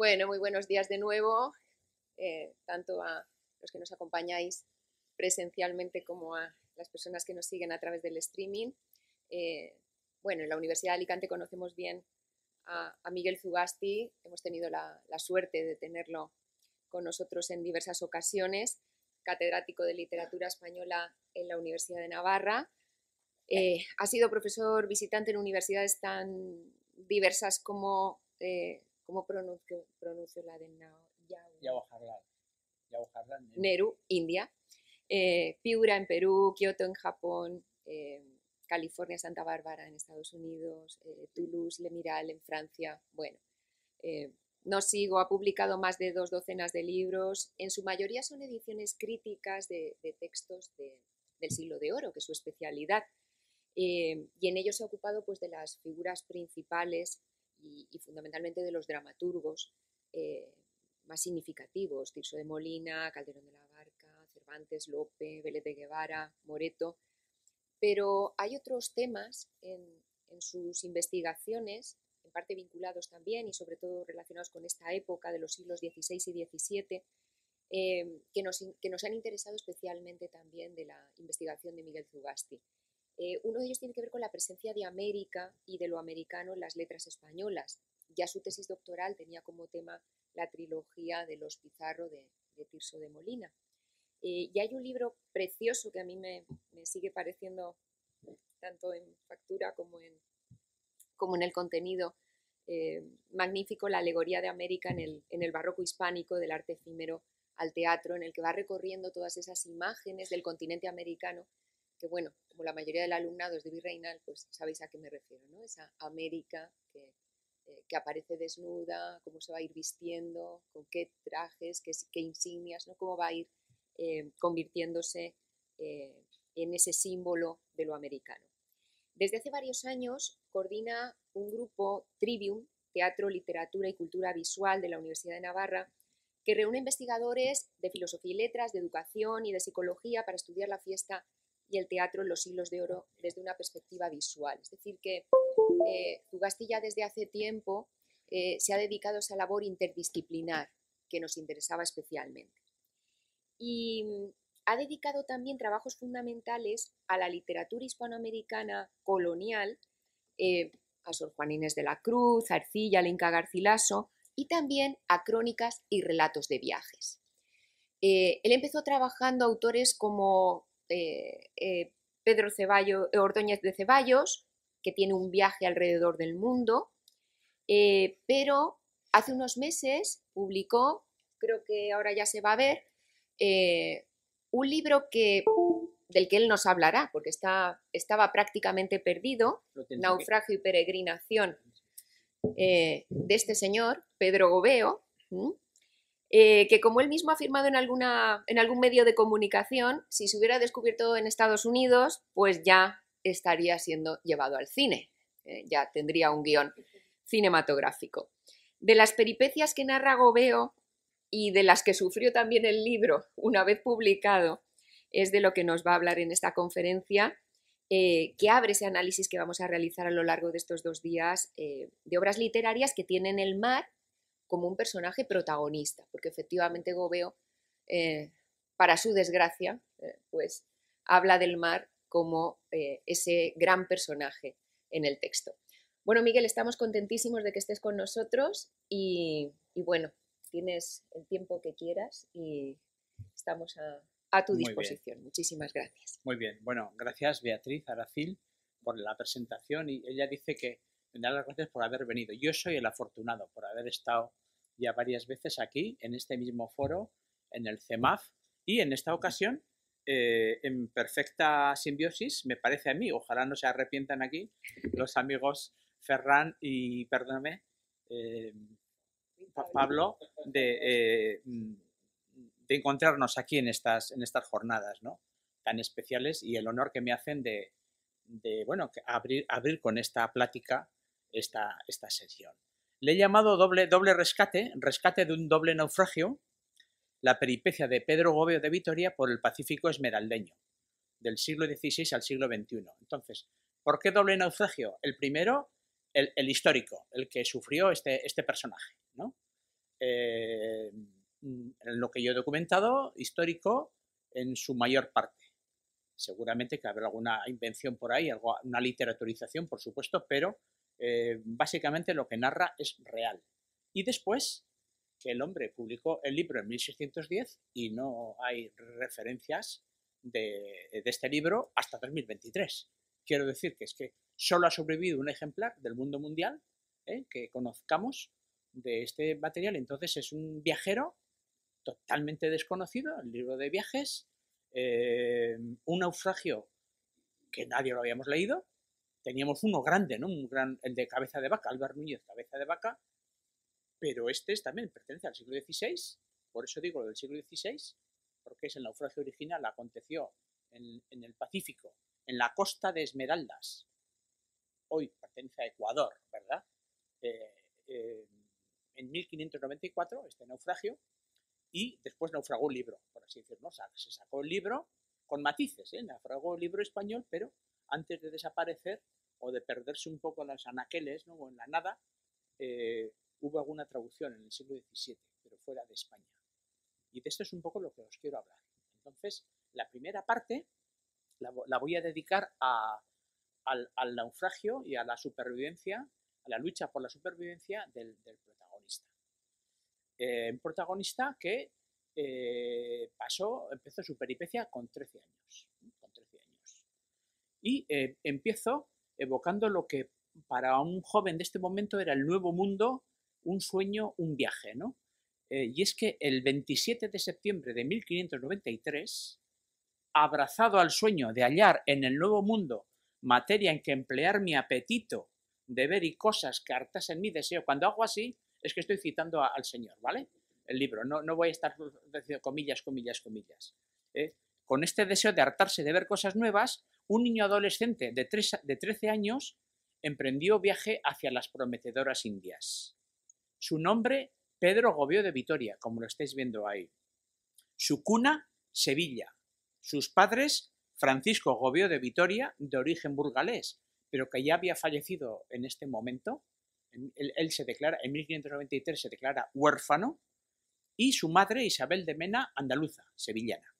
Bueno, muy buenos días de nuevo, eh, tanto a los que nos acompañáis presencialmente como a las personas que nos siguen a través del streaming. Eh, bueno, en la Universidad de Alicante conocemos bien a, Miguel Zugasti, hemos tenido la, suerte de tenerlo con nosotros en diversas ocasiones, catedrático de literatura española en la Universidad de Navarra. Eh, ha sido profesor visitante en universidades tan diversas como ¿Cómo pronuncio, la de Nao? Yawaharlal. India. Eh, Piura en Perú, Kioto en Japón, eh, California, Santa Bárbara en Estados Unidos, eh, Toulouse, Le Miral en Francia. Bueno, no sigo, ha publicado más de dos docenas de libros. En su mayoría son ediciones críticas de, textos del siglo de oro, que es su especialidad. y en ellos se ha ocupado pues, de las figuras principales y, fundamentalmente de los dramaturgos eh, más significativos, Tirso de Molina, Calderón de la Barca, Cervantes, Lope, Vélez de Guevara, Moreto, pero hay otros temas en, sus investigaciones, en parte vinculados también y sobre todo relacionados con esta época de los siglos XVI y XVII, eh, que, nos, que, nos, han interesado especialmente también de la investigación de Miguel Zugasti. Eh, uno de ellos tiene que ver con la presencia de América y de lo americano en las letras españolas. Ya su tesis doctoral tenía como tema la trilogía de los Pizarro de, Tirso de Molina. Eh, y hay un libro precioso que a mí me, sigue pareciendo, tanto en factura como en, el contenido, eh, magnífico, la alegoría de América en el barroco hispánico del arte efímero al teatro, en el que va recorriendo todas esas imágenes del continente americano que bueno, como la mayoría de alumnado es de virreinal, pues sabéis a qué me refiero, ¿no? Esa América que, eh, aparece desnuda, cómo se va a ir vistiendo, con qué trajes, qué, insignias, ¿no? Cómo va a ir eh, convirtiéndose eh, en ese símbolo de lo americano. Desde hace varios años coordina un grupo Trivium, Teatro, Literatura y Cultura Visual de la Universidad de Navarra, que reúne investigadores de filosofía y letras, de educación y de psicología para estudiar la fiesta y el teatro en los siglos de oro desde una perspectiva visual. Es decir, que eh, desde hace tiempo eh, se ha dedicado a esa labor interdisciplinar que nos interesaba especialmente. Y mm, ha dedicado también trabajos fundamentales a la literatura hispanoamericana colonial, eh, a Sor Juan Inés de la Cruz, a Arcilla, Alenca Garcilaso, y también a crónicas y relatos de viajes. Eh, él empezó trabajando autores como eh, eh, Pedro eh, Ordóñez de Ceballos, que tiene un viaje alrededor del mundo, pero hace unos meses publicó, creo que ahora ya se va a ver, un libro que, del que él nos hablará, porque está, estaba prácticamente perdido, Naufragio y Peregrinación, de este señor, Pedro Gobeo, eh, que como él mismo ha afirmado en, alguna, en algún medio de comunicación, si se hubiera descubierto en Estados Unidos, pues ya estaría siendo llevado al cine, eh, ya tendría un guión cinematográfico. De las peripecias que narra Gobeo y de las que sufrió también el libro una vez publicado, es de lo que nos va a hablar en esta conferencia, eh, que abre ese análisis que vamos a realizar a lo largo de estos dos días de obras literarias que tienen el mar como un personaje protagonista, porque efectivamente Gobeo, eh, para su desgracia, eh, pues habla del mar como eh, ese gran personaje en el texto. Bueno, Miguel, estamos contentísimos de que estés con nosotros y, bueno, tienes el tiempo que quieras y estamos a, tu disposición. Muchísimas gracias. Muy bien, bueno, gracias Beatriz Aracil por la presentación y ella dice que me las gracias por haber venido. Yo soy el afortunado por haber estado ya varias veces aquí, en este mismo foro, en el CEMAF, y en esta ocasión, eh, en perfecta simbiosis, me parece a mí, ojalá no se arrepientan aquí, los amigos Ferran y, perdóname, eh, Pablo, eh, de, encontrarnos aquí en estas, en estas jornadas tan especiales y el honor que me hacen de, bueno, abrir, abrir con esta plática esta, esta sección. Le he llamado doble, doble rescate, rescate de un doble naufragio, la peripecia de Pedro Gobio de Vitoria por el Pacífico esmeraldeño, del siglo XVI al siglo XXI. Entonces, ¿por qué doble naufragio? El primero, el, histórico, el que sufrió este, este personaje, ¿no? Eh, en lo que yo he documentado, histórico en su mayor parte. Seguramente que habrá alguna invención por ahí, una literaturización, por supuesto, pero eh, básicamente lo que narra es real. Y después que el hombre publicó el libro en 1610 y no hay referencias de, este libro hasta 2023. Quiero decir que es que solo ha sobrevivido un ejemplar del mundo mundial eh, que conozcamos de este material. Entonces es un viajero totalmente desconocido, el libro de viajes, eh, un naufragio que nadie lo habíamos leído, teníamos uno grande, ¿no? Un gran, el de cabeza de vaca, Álvaro Núñez, cabeza de vaca, pero este también pertenece al siglo XVI, por eso digo lo del siglo XVI, porque es el naufragio original, aconteció en, el Pacífico, en la costa de Esmeraldas, hoy pertenece a Ecuador, ¿verdad? Eh, eh, en 1594, este naufragio, y después naufragó un libro, por así decirlo, se sacó el libro con matices, ¿eh? naufragó el libro español, pero antes de desaparecer o de perderse un poco en las anaqueles ¿no? o en la nada, eh, hubo alguna traducción en el siglo XVII, pero fuera de España. Y de esto es un poco lo que os quiero hablar. Entonces, la primera parte la, voy a dedicar al, naufragio y a la supervivencia, a la lucha por la supervivencia del, protagonista. Eh, un protagonista que eh, pasó, empezó su peripecia con 13 años. Y eh, empiezo evocando lo que para un joven de este momento era el nuevo mundo, un sueño, un viaje, ¿no? Eh, y es que el 27 de septiembre de 1593, abrazado al sueño de hallar en el nuevo mundo materia en que emplear mi apetito de ver y cosas que en mi deseo, cuando hago así, es que estoy citando al Señor, ¿vale? El libro, no, no voy a estar diciendo comillas, comillas, comillas. ¿eh? Con este deseo de hartarse de ver cosas nuevas, un niño adolescente de, 13 años emprendió viaje hacia las prometedoras Indias. Su nombre, Pedro Gobio de Vitoria, como lo estáis viendo ahí. Su cuna, Sevilla. Sus padres, Francisco Gobio de Vitoria, de origen burgalés, pero que ya había fallecido en este momento. Él, él se declara, en 1593 se declara huérfano, y su madre, Isabel de Mena, andaluza, sevillana.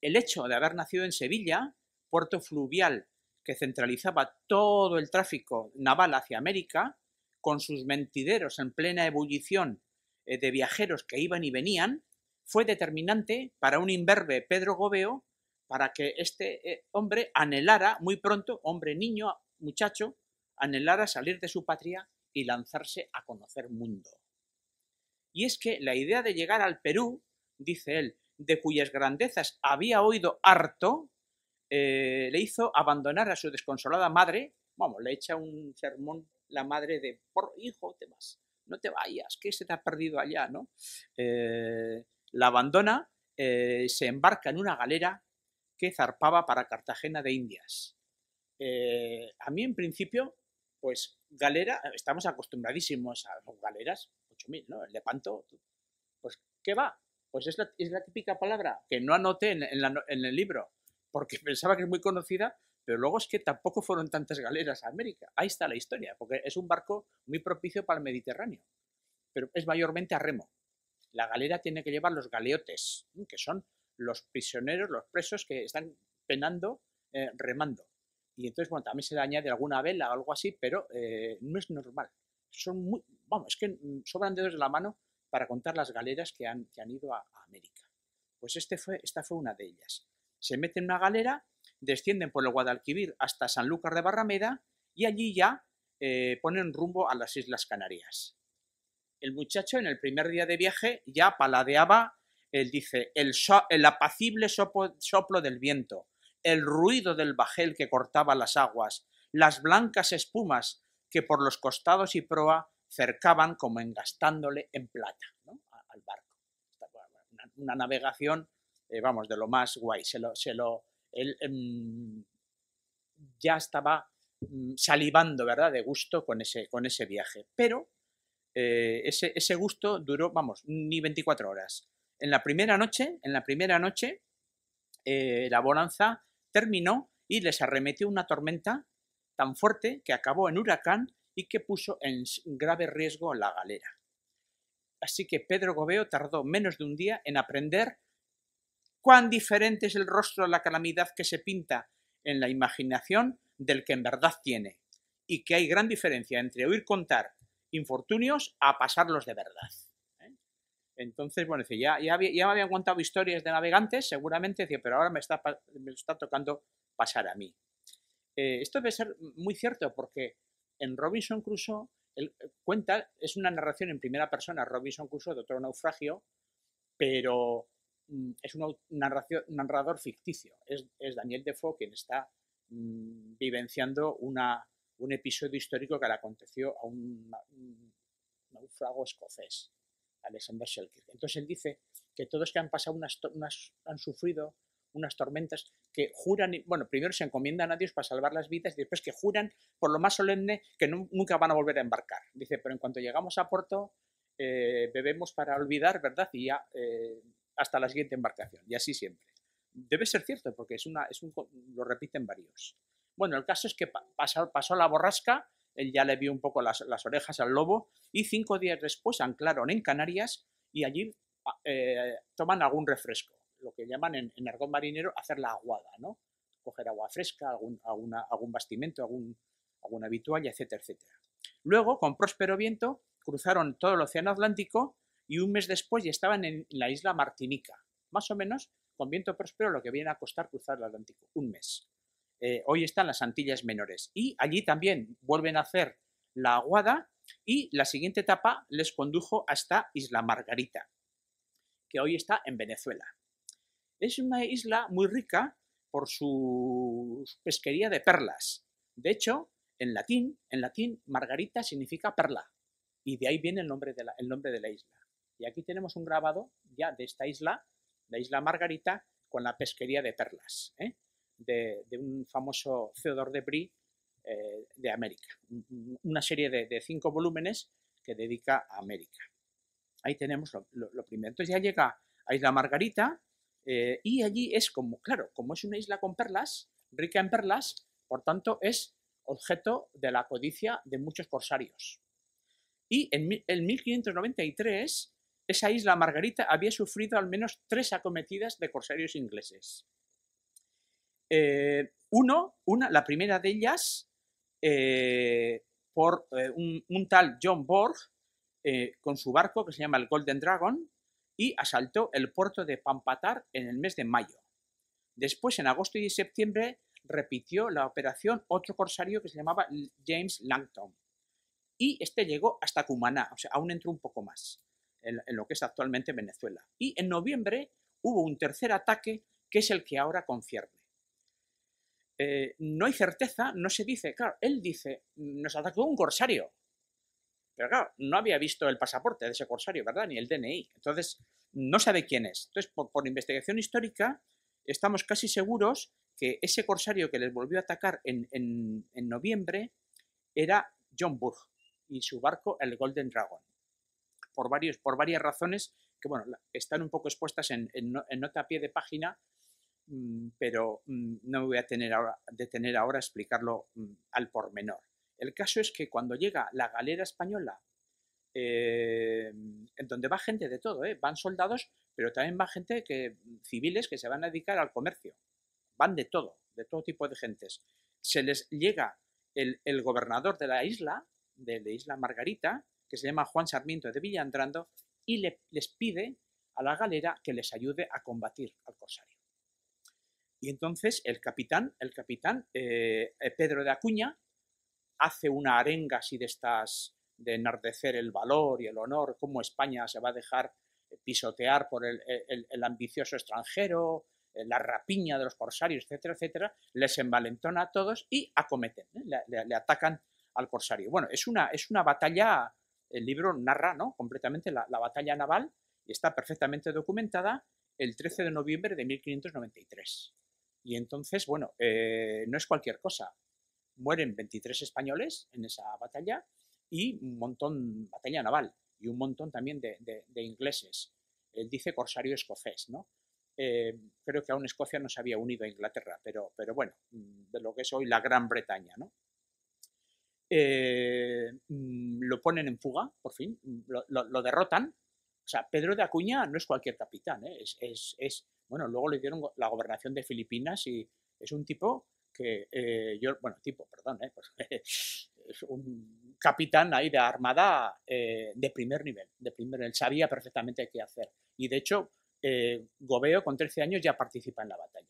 El hecho de haber nacido en Sevilla puerto fluvial que centralizaba todo el tráfico naval hacia América, con sus mentideros en plena ebullición eh, de viajeros que iban y venían, fue determinante para un imberbe Pedro Gobeo para que este eh, hombre anhelara muy pronto, hombre, niño, muchacho, anhelara salir de su patria y lanzarse a conocer mundo. Y es que la idea de llegar al Perú, dice él, de cuyas grandezas había oído harto, eh, le hizo abandonar a su desconsolada madre, vamos, le echa un sermón la madre de, por hijo, te vas, no te vayas, que se te ha perdido allá, ¿no? Eh, la abandona, eh, se embarca en una galera que zarpaba para Cartagena de Indias. a mí en principio, pues galera, estamos acostumbradísimos a las galeras, 8.000, ¿no? El de pues ¿qué va? Pues es la, típica palabra que no anoté en el libro porque pensaba que es muy conocida, pero luego es que tampoco fueron tantas galeras a América. Ahí está la historia, porque es un barco muy propicio para el Mediterráneo, pero es mayormente a remo. La galera tiene que llevar los galeotes, que son los prisioneros, los presos que están penando, eh, remando. Y entonces, bueno, también se le añade alguna vela o algo así, pero eh, no es normal. Son muy, vamos, es que mm, sobran dedos de la mano para contar las galeras que han, han ido a, América. Pues este fue, esta fue una de ellas se meten en una galera, descienden por el Guadalquivir hasta Sanlúcar de Barrameda y allí ya eh, ponen rumbo a las Islas Canarias. El muchacho en el primer día de viaje ya paladeaba, él dice, el, apacible soplo del viento, el ruido del bajel que cortaba las aguas, las blancas espumas que por los costados y proa cercaban como engastándole en plata al barco. Una, navegación eh, vamos, de lo más guay. Se lo, se lo, él, em, ya estaba mm, salivando, ¿verdad?, de gusto con ese, con ese viaje. Pero eh, ese, ese, gusto duró, vamos, ni 24 horas. En la primera noche, en la primera noche, eh, la bonanza terminó y les arremetió una tormenta tan fuerte que acabó en huracán y que puso en grave riesgo la galera. Así que Pedro Gobeo tardó menos de un día en aprender cuán diferente es el rostro de la calamidad que se pinta en la imaginación del que en verdad tiene, y que hay gran diferencia entre oír contar infortunios a pasarlos de verdad. ¿eh? Entonces, bueno, ya, ya, me habían contado historias de navegantes, seguramente, pero ahora me está, tocando pasar a mí. Eh, esto debe ser muy cierto porque en Robinson Crusoe eh, cuenta, es una narración en primera persona, Robinson Crusoe de otro naufragio, pero Mm, es un narrador ficticio, es, es Daniel Defoe quien está mm, vivenciando una, un episodio histórico que le aconteció a un, náufrago escocés, Alexander Selkirk. Entonces él dice que todos que han pasado unas, han sufrido unas tormentas que juran, bueno, primero se encomiendan a Dios para salvar las vidas y después que juran por lo más solemne que nunca van a volver a embarcar. Dice, pero en cuanto llegamos a puerto, eh, bebemos para olvidar, ¿verdad? Y eh, hasta la siguiente embarcación, y así siempre. Debe ser cierto, porque es una, es lo repiten varios. Bueno, el caso es que pasó, la borrasca, él ya le vio un poco las, orejas al lobo, y cinco días después anclaron en Canarias y allí ah, eh, toman algún refresco, lo que llaman en, argón marinero hacer la aguada, ¿no? coger agua fresca, algún, algún bastimento, algún, alguna habitual, etcétera, etcétera. Luego, con próspero viento, cruzaron todo el Océano Atlántico y un mes después ya estaban en la isla Martinica. Más o menos, con viento próspero, lo que viene a costar cruzar el Atlántico. Un mes. Eh, hoy están las Antillas Menores. Y allí también vuelven a hacer la aguada y la siguiente etapa les condujo hasta Isla Margarita, que hoy está en Venezuela. Es una isla muy rica por su pesquería de perlas. De hecho, en latín, en latín, Margarita significa perla, y de ahí viene el nombre el nombre de la isla. Y aquí tenemos un grabado ya de esta isla, la isla Margarita, con la pesquería de perlas, ¿eh? de, un famoso Theodore de Brie eh, de América. Una serie de, cinco volúmenes que dedica a América. Ahí tenemos lo, primero. Entonces ya llega a Isla Margarita eh, y allí es como, claro, como es una isla con perlas, rica en perlas, por tanto es objeto de la codicia de muchos corsarios. Y en, en 1593 esa isla Margarita había sufrido al menos tres acometidas de corsarios ingleses. Eh, uno, una, la primera de ellas, eh, por eh, un, tal John Borg, con su barco que se llama el Golden Dragon, y asaltó el puerto de Pampatar en el mes de mayo. Después, en agosto y septiembre, repitió la operación otro corsario que se llamaba James Langton. Y este llegó hasta Cumaná, o sea, aún entró un poco más en, lo que es actualmente Venezuela. Y en noviembre hubo un tercer ataque que es el que ahora concierne. Eh, no hay certeza, no se dice, claro, él dice, nos atacó un corsario. Pero claro, no había visto el pasaporte de ese corsario, ¿verdad? Ni el DNI. Entonces, no sabe quién es. Entonces, por, investigación histórica, estamos casi seguros que ese corsario que les volvió a atacar en, en noviembre era John Burg y su barco, el Golden Dragon por, varios, por varias razones que bueno, están un poco expuestas en, nota a pie de página, mm, pero mm, no me voy a tener ahora, detener ahora a explicarlo mm, al pormenor. El caso es que cuando llega la galera española, eh, en donde va gente de todo, eh, van soldados, pero también va gente que, civiles que se van a dedicar al comercio, van de todo, de todo tipo de gentes. Se les llega el, el gobernador de la isla, de la isla Margarita, que se llama Juan Sarmiento de Villandrando, y les pide a la galera que les ayude a combatir al corsario. Y entonces el capitán, el capitán eh, eh, Pedro de Acuña, hace una arenga así de estas, de enardecer el valor y el honor, cómo España se va a dejar eh, pisotear por el, ambicioso extranjero, la rapiña de los corsarios, etcétera, etcétera, les envalentona a todos y acometen, le, atacan al corsario. Bueno, es una, es una batalla el libro narra ¿no? completamente la, batalla naval y está perfectamente documentada el 13 de noviembre de 1593. Y entonces, bueno, eh, no es cualquier cosa. Mueren 23 españoles en esa batalla y un montón, batalla naval, y un montón también de, ingleses. Él dice corsario escocés, ¿no? Eh, creo que aún Escocia no se había unido a Inglaterra, pero, pero bueno, mm, de lo que es hoy la Gran Bretaña, ¿no? Eh, mm, lo ponen en fuga, por fin, mm, lo, derrotan. O sea, Pedro de Acuña no es cualquier capitán, ¿eh? es, bueno, luego le dieron la gobernación de Filipinas y es un tipo que eh, yo, bueno, tipo, perdón, pues, es un capitán ahí de armada de primer nivel, de primer nivel, sabía perfectamente qué hacer. Y de hecho, Gobeo con 13 años ya participa en la batalla.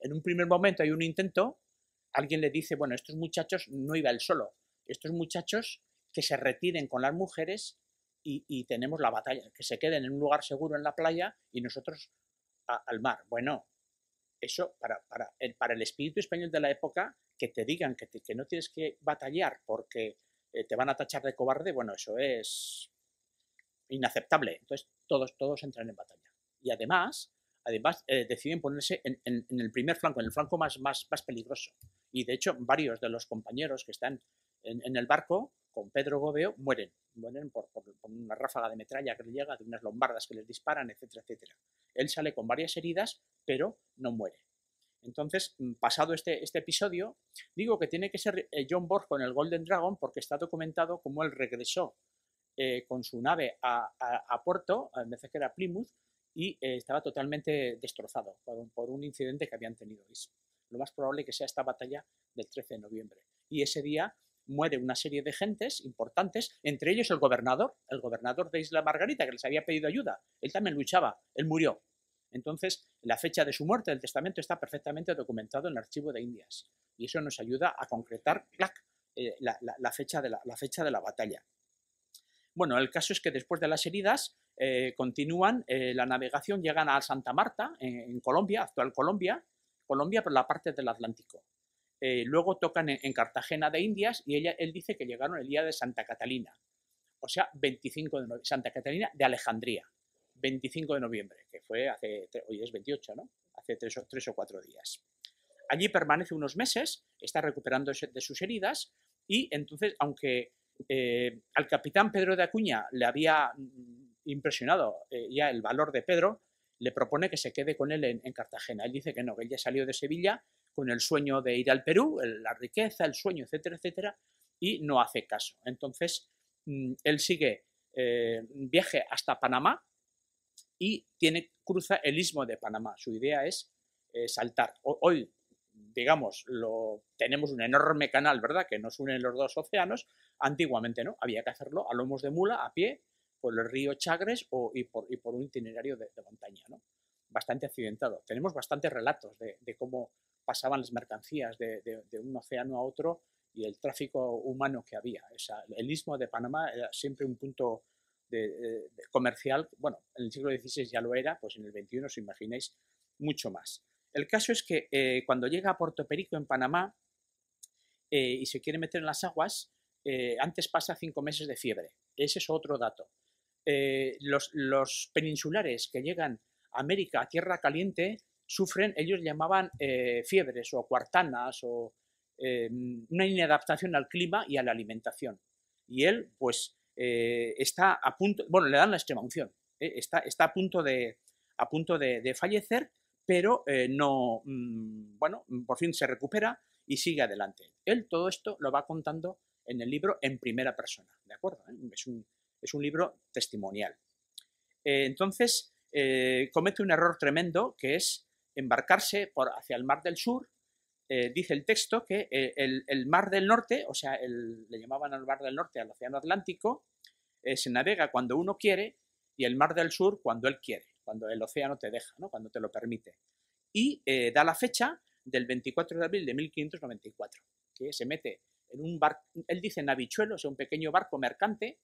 En un primer momento hay un intento, alguien le dice, bueno, estos muchachos no iba él solo, estos muchachos que se retiren con las mujeres y, tenemos la batalla, que se queden en un lugar seguro en la playa y nosotros al mar. Bueno, eso para, el, espíritu español de la época, que te digan que, no tienes que batallar porque eh, te van a tachar de cobarde, bueno, eso es inaceptable. Entonces, todos, entran en batalla. Y además, además eh, deciden ponerse en, el primer flanco, en el flanco más peligroso. Y de hecho, varios de los compañeros que están en, el barco con Pedro Gobeo mueren, mueren por, una ráfaga de metralla que le llega, de unas lombardas que les disparan, etcétera, etcétera. Él sale con varias heridas, pero no muere. Entonces, mm, pasado este, este, episodio, digo que tiene que ser eh, John Borg con el Golden Dragon porque está documentado cómo él regresó eh, con su nave a, a, a Puerto, a que era Plymouth, y eh, estaba totalmente destrozado por un, incidente que habían tenido. Es lo más probable que sea esta batalla del 13 de noviembre. Y ese día muere una serie de gentes importantes, entre ellos el gobernador, el gobernador de Isla Margarita, que les había pedido ayuda. Él también luchaba, él murió. Entonces, la fecha de su muerte del testamento está perfectamente documentado en el archivo de Indias. Y eso nos ayuda a concretar eh, la, fecha de la, fecha de la batalla. Bueno, el caso es que después de las heridas eh, continúan eh, la navegación, llegan a Santa Marta, en Colombia, actual Colombia, Colombia por la parte del Atlántico. Eh, luego tocan en, Cartagena de Indias y ella, él dice que llegaron el día de Santa Catalina, o sea, 25 de noviembre, Santa Catalina de Alejandría, 25 de noviembre, que fue hace, hoy es 28, ¿no? Hace tres, o cuatro días. Allí permanece unos meses, está recuperándose de sus heridas y entonces, aunque eh, al capitán Pedro de Acuña le había mm, impresionado eh, ya el valor de Pedro, le propone que se quede con él en, Cartagena. Él dice que no, que ya salió de Sevilla con el sueño de ir al Perú, la riqueza, el sueño, etcétera, etcétera, y no hace caso. Entonces, mm, él sigue eh, viaje hasta Panamá y tiene, cruza el istmo de Panamá. Su idea es eh, saltar. Hoy, digamos, lo, tenemos un enorme canal, ¿verdad?, que nos une los dos océanos. Antiguamente no, había que hacerlo a lomos de mula, a pie, por el río Chagres y, por, un itinerario de, montaña, ¿no? Bastante accidentado. Tenemos bastantes relatos de cómo pasaban las mercancías de, un océano a otro y el tráfico humano que había. el istmo de Panamá era siempre un punto de, eh, comercial, bueno, en el siglo XVI ya lo era, pues en el XXI os imagináis mucho más. El caso es que eh, cuando llega a Puerto Perico en Panamá eh, y se quiere meter en las aguas, antes pasa cinco meses de fiebre. Ese es otro dato. los peninsulares que llegan a América, a tierra caliente, sufren, ellos llamaban eh, fiebres o cuartanas o eh, una inadaptación al clima y a la alimentación. Y él, pues, eh, está a punto, bueno, le dan la extrema unción, está, está a punto de, a punto de, fallecer, pero no, mm, bueno, por fin se recupera y sigue adelante. Él todo esto lo va contando en el libro en primera persona, ¿de acuerdo? es un libro testimonial. entonces, comete un error tremendo que es embarcarse hacia el Mar del Sur, eh, dice el texto que eh, el, Mar del Norte, o sea, le llamaban al Mar del Norte al Océano Atlántico, eh, se navega cuando uno quiere y el Mar del Sur cuando él quiere, cuando el océano te deja, cuando te lo permite. Y da la fecha del 24 de abril de 1594, que se mete en un barco, él dice navichuelo, o sea, un pequeño barco mercante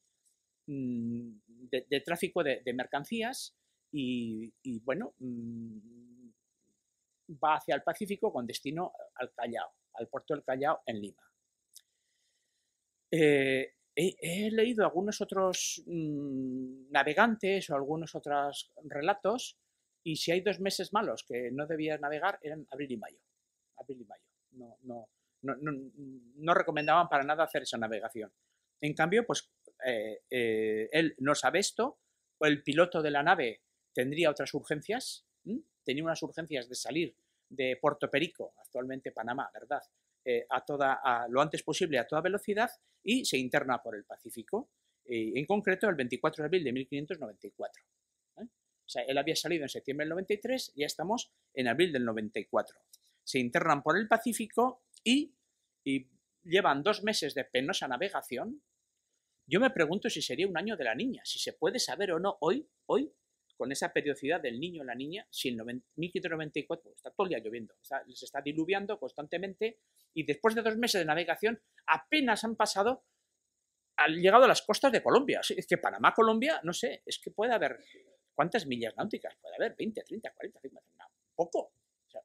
mm, de, tráfico de, mercancías y, bueno, mm, va hacia el Pacífico con destino al Callao, al puerto del Callao en Lima. Eh, he, leído algunos otros mm, navegantes o algunos otros relatos y si hay dos meses malos que no debía navegar eran abril y mayo. Abril y mayo. No, recomendaban para nada hacer esa navegación. En cambio, pues eh, eh, él no sabe esto, o el piloto de la nave tendría otras urgencias tenía unas urgencias de salir de Puerto Perico, actualmente Panamá, ¿verdad? Eh, a toda, lo antes posible a toda velocidad y se interna por el Pacífico, en concreto el 24 de abril de 1594. ¿eh? O sea, él había salido en septiembre del 93, ya estamos en abril del 94. Se internan por el Pacífico y, y llevan dos meses de penosa navegación. Yo me pregunto si sería un año de la niña, si se puede saber o no hoy, hoy con esa periodicidad del niño la niña, si en 1594 está todo el día lloviendo, se está diluviando constantemente y después de dos meses de navegación apenas han pasado, han llegado a las costas de Colombia. Es que Panamá, Colombia, no sé, es que puede haber, ¿cuántas millas náuticas puede haber? 20, 30, 40, 50, poco.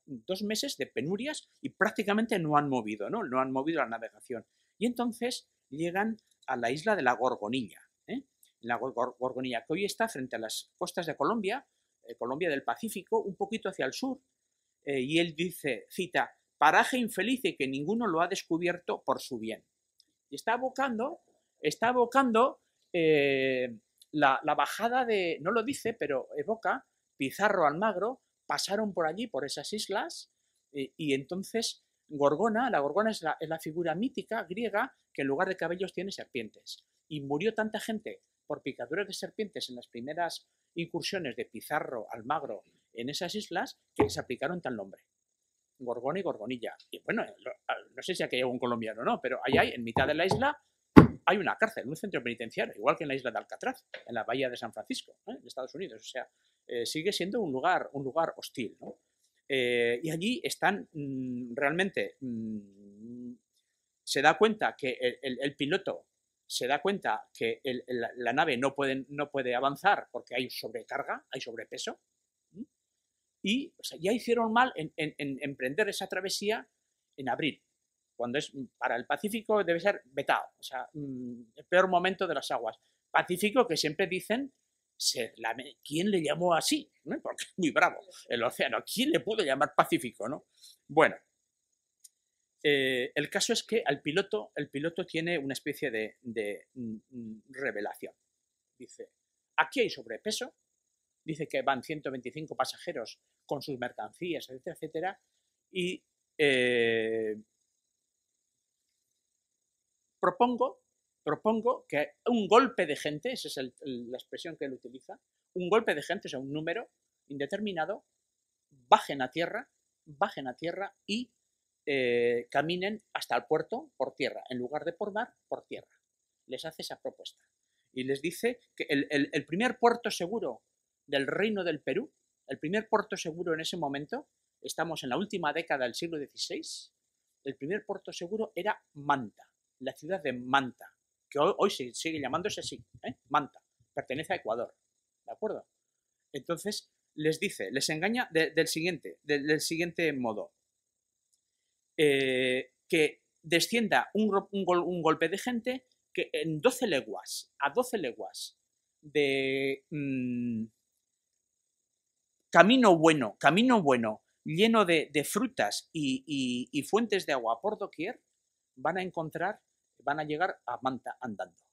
dos meses de penurias y prácticamente no han movido, ¿no? No han movido la navegación. Y entonces llegan a la isla de la Gorgonilla, ¿eh? la gorgonilla que hoy está frente a las costas de Colombia, eh, Colombia del Pacífico, un poquito hacia el sur. Eh, y él dice, cita, paraje infeliz y que ninguno lo ha descubierto por su bien. Y está abocando, está abocando eh, la, bajada de, no lo dice, pero evoca, Pizarro Almagro, pasaron por allí, por esas islas, y entonces Gorgona, la Gorgona es la, es la figura mítica griega que en lugar de cabellos tiene serpientes. Y murió tanta gente por picaduras de serpientes en las primeras incursiones de Pizarro, Almagro, en esas islas, que se aplicaron tal nombre. Gorgón y Gorgonilla. Y bueno, eh, ah, no sé si aquí hay algún colombiano o no, pero ahí hay, en mitad de la isla, hay una cárcel, un centro penitenciario, igual que en la isla de Alcatraz, en la bahía de San Francisco, ¿eh? en Estados Unidos. O sea, eh, sigue siendo un lugar, un lugar hostil. y allí están mm, realmente, mm, se da cuenta que el piloto se da cuenta que la, nave no puede, avanzar porque hay sobrecarga, hay sobrepeso, y ya hicieron mal en, emprender esa travesía en abril, cuando es para el Pacífico debe ser vetado, o sea, mm, el peor momento de las aguas. Pacífico que siempre dicen, ¿quién le llamó así? Porque es muy bravo el océano, ¿quién le pudo llamar Pacífico? ¿no? Bueno, eh, el caso es que al piloto, el piloto tiene una especie de, mm, mm, revelación. Dice, aquí hay sobrepeso, dice que van 125 pasajeros con sus mercancías, etcétera, etcétera, y eh, propongo, propongo que un golpe de gente, esa es la expresión que él utiliza, un golpe de gente, o sea, un número indeterminado, bajen a tierra, bajen a tierra y eh, caminen hasta el puerto por tierra, en lugar de por mar, por tierra. Les hace esa propuesta. Y les dice que el, primer puerto seguro del reino del Perú, el primer puerto seguro en ese momento, estamos en la última década del siglo XVI, el primer puerto seguro era Manta, la ciudad de Manta, que hoy, se sigue llamándose así, ¿eh? Manta, pertenece a Ecuador, ¿de acuerdo? Entonces les dice, les engaña del, siguiente, del siguiente modo, eh, que descienda un, golpe de gente que en 12 leguas, a 12 leguas de mm, camino bueno, camino bueno, lleno de, frutas y, fuentes de agua por doquier, van a encontrar, van a llegar a Manta andando.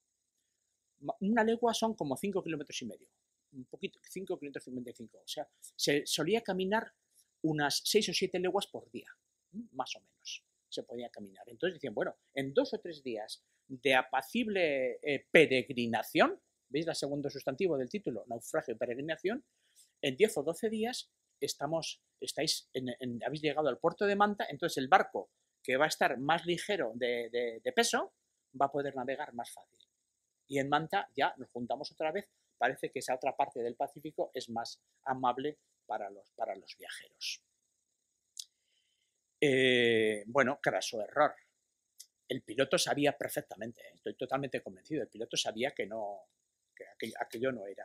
Una legua son como 5 kilómetros y medio, un poquito, 5 kilómetros 55. O sea, se solía caminar unas 6 o 7 leguas por día más o menos se podía caminar. Entonces decían, bueno, en dos o tres días de apacible eh, peregrinación, ¿veis la segundo sustantivo del título? Naufragio y peregrinación, en diez o doce días estamos, estáis habéis llegado al puerto de Manta, entonces el barco que va a estar más ligero de, de peso va a poder navegar más fácil. Y en Manta ya nos juntamos otra vez, parece que esa otra parte del Pacífico es más amable para los, para los viajeros. Eh, que bueno, su error. El piloto sabía perfectamente, ¿eh? estoy totalmente convencido, el piloto sabía que no, que aquello, no era.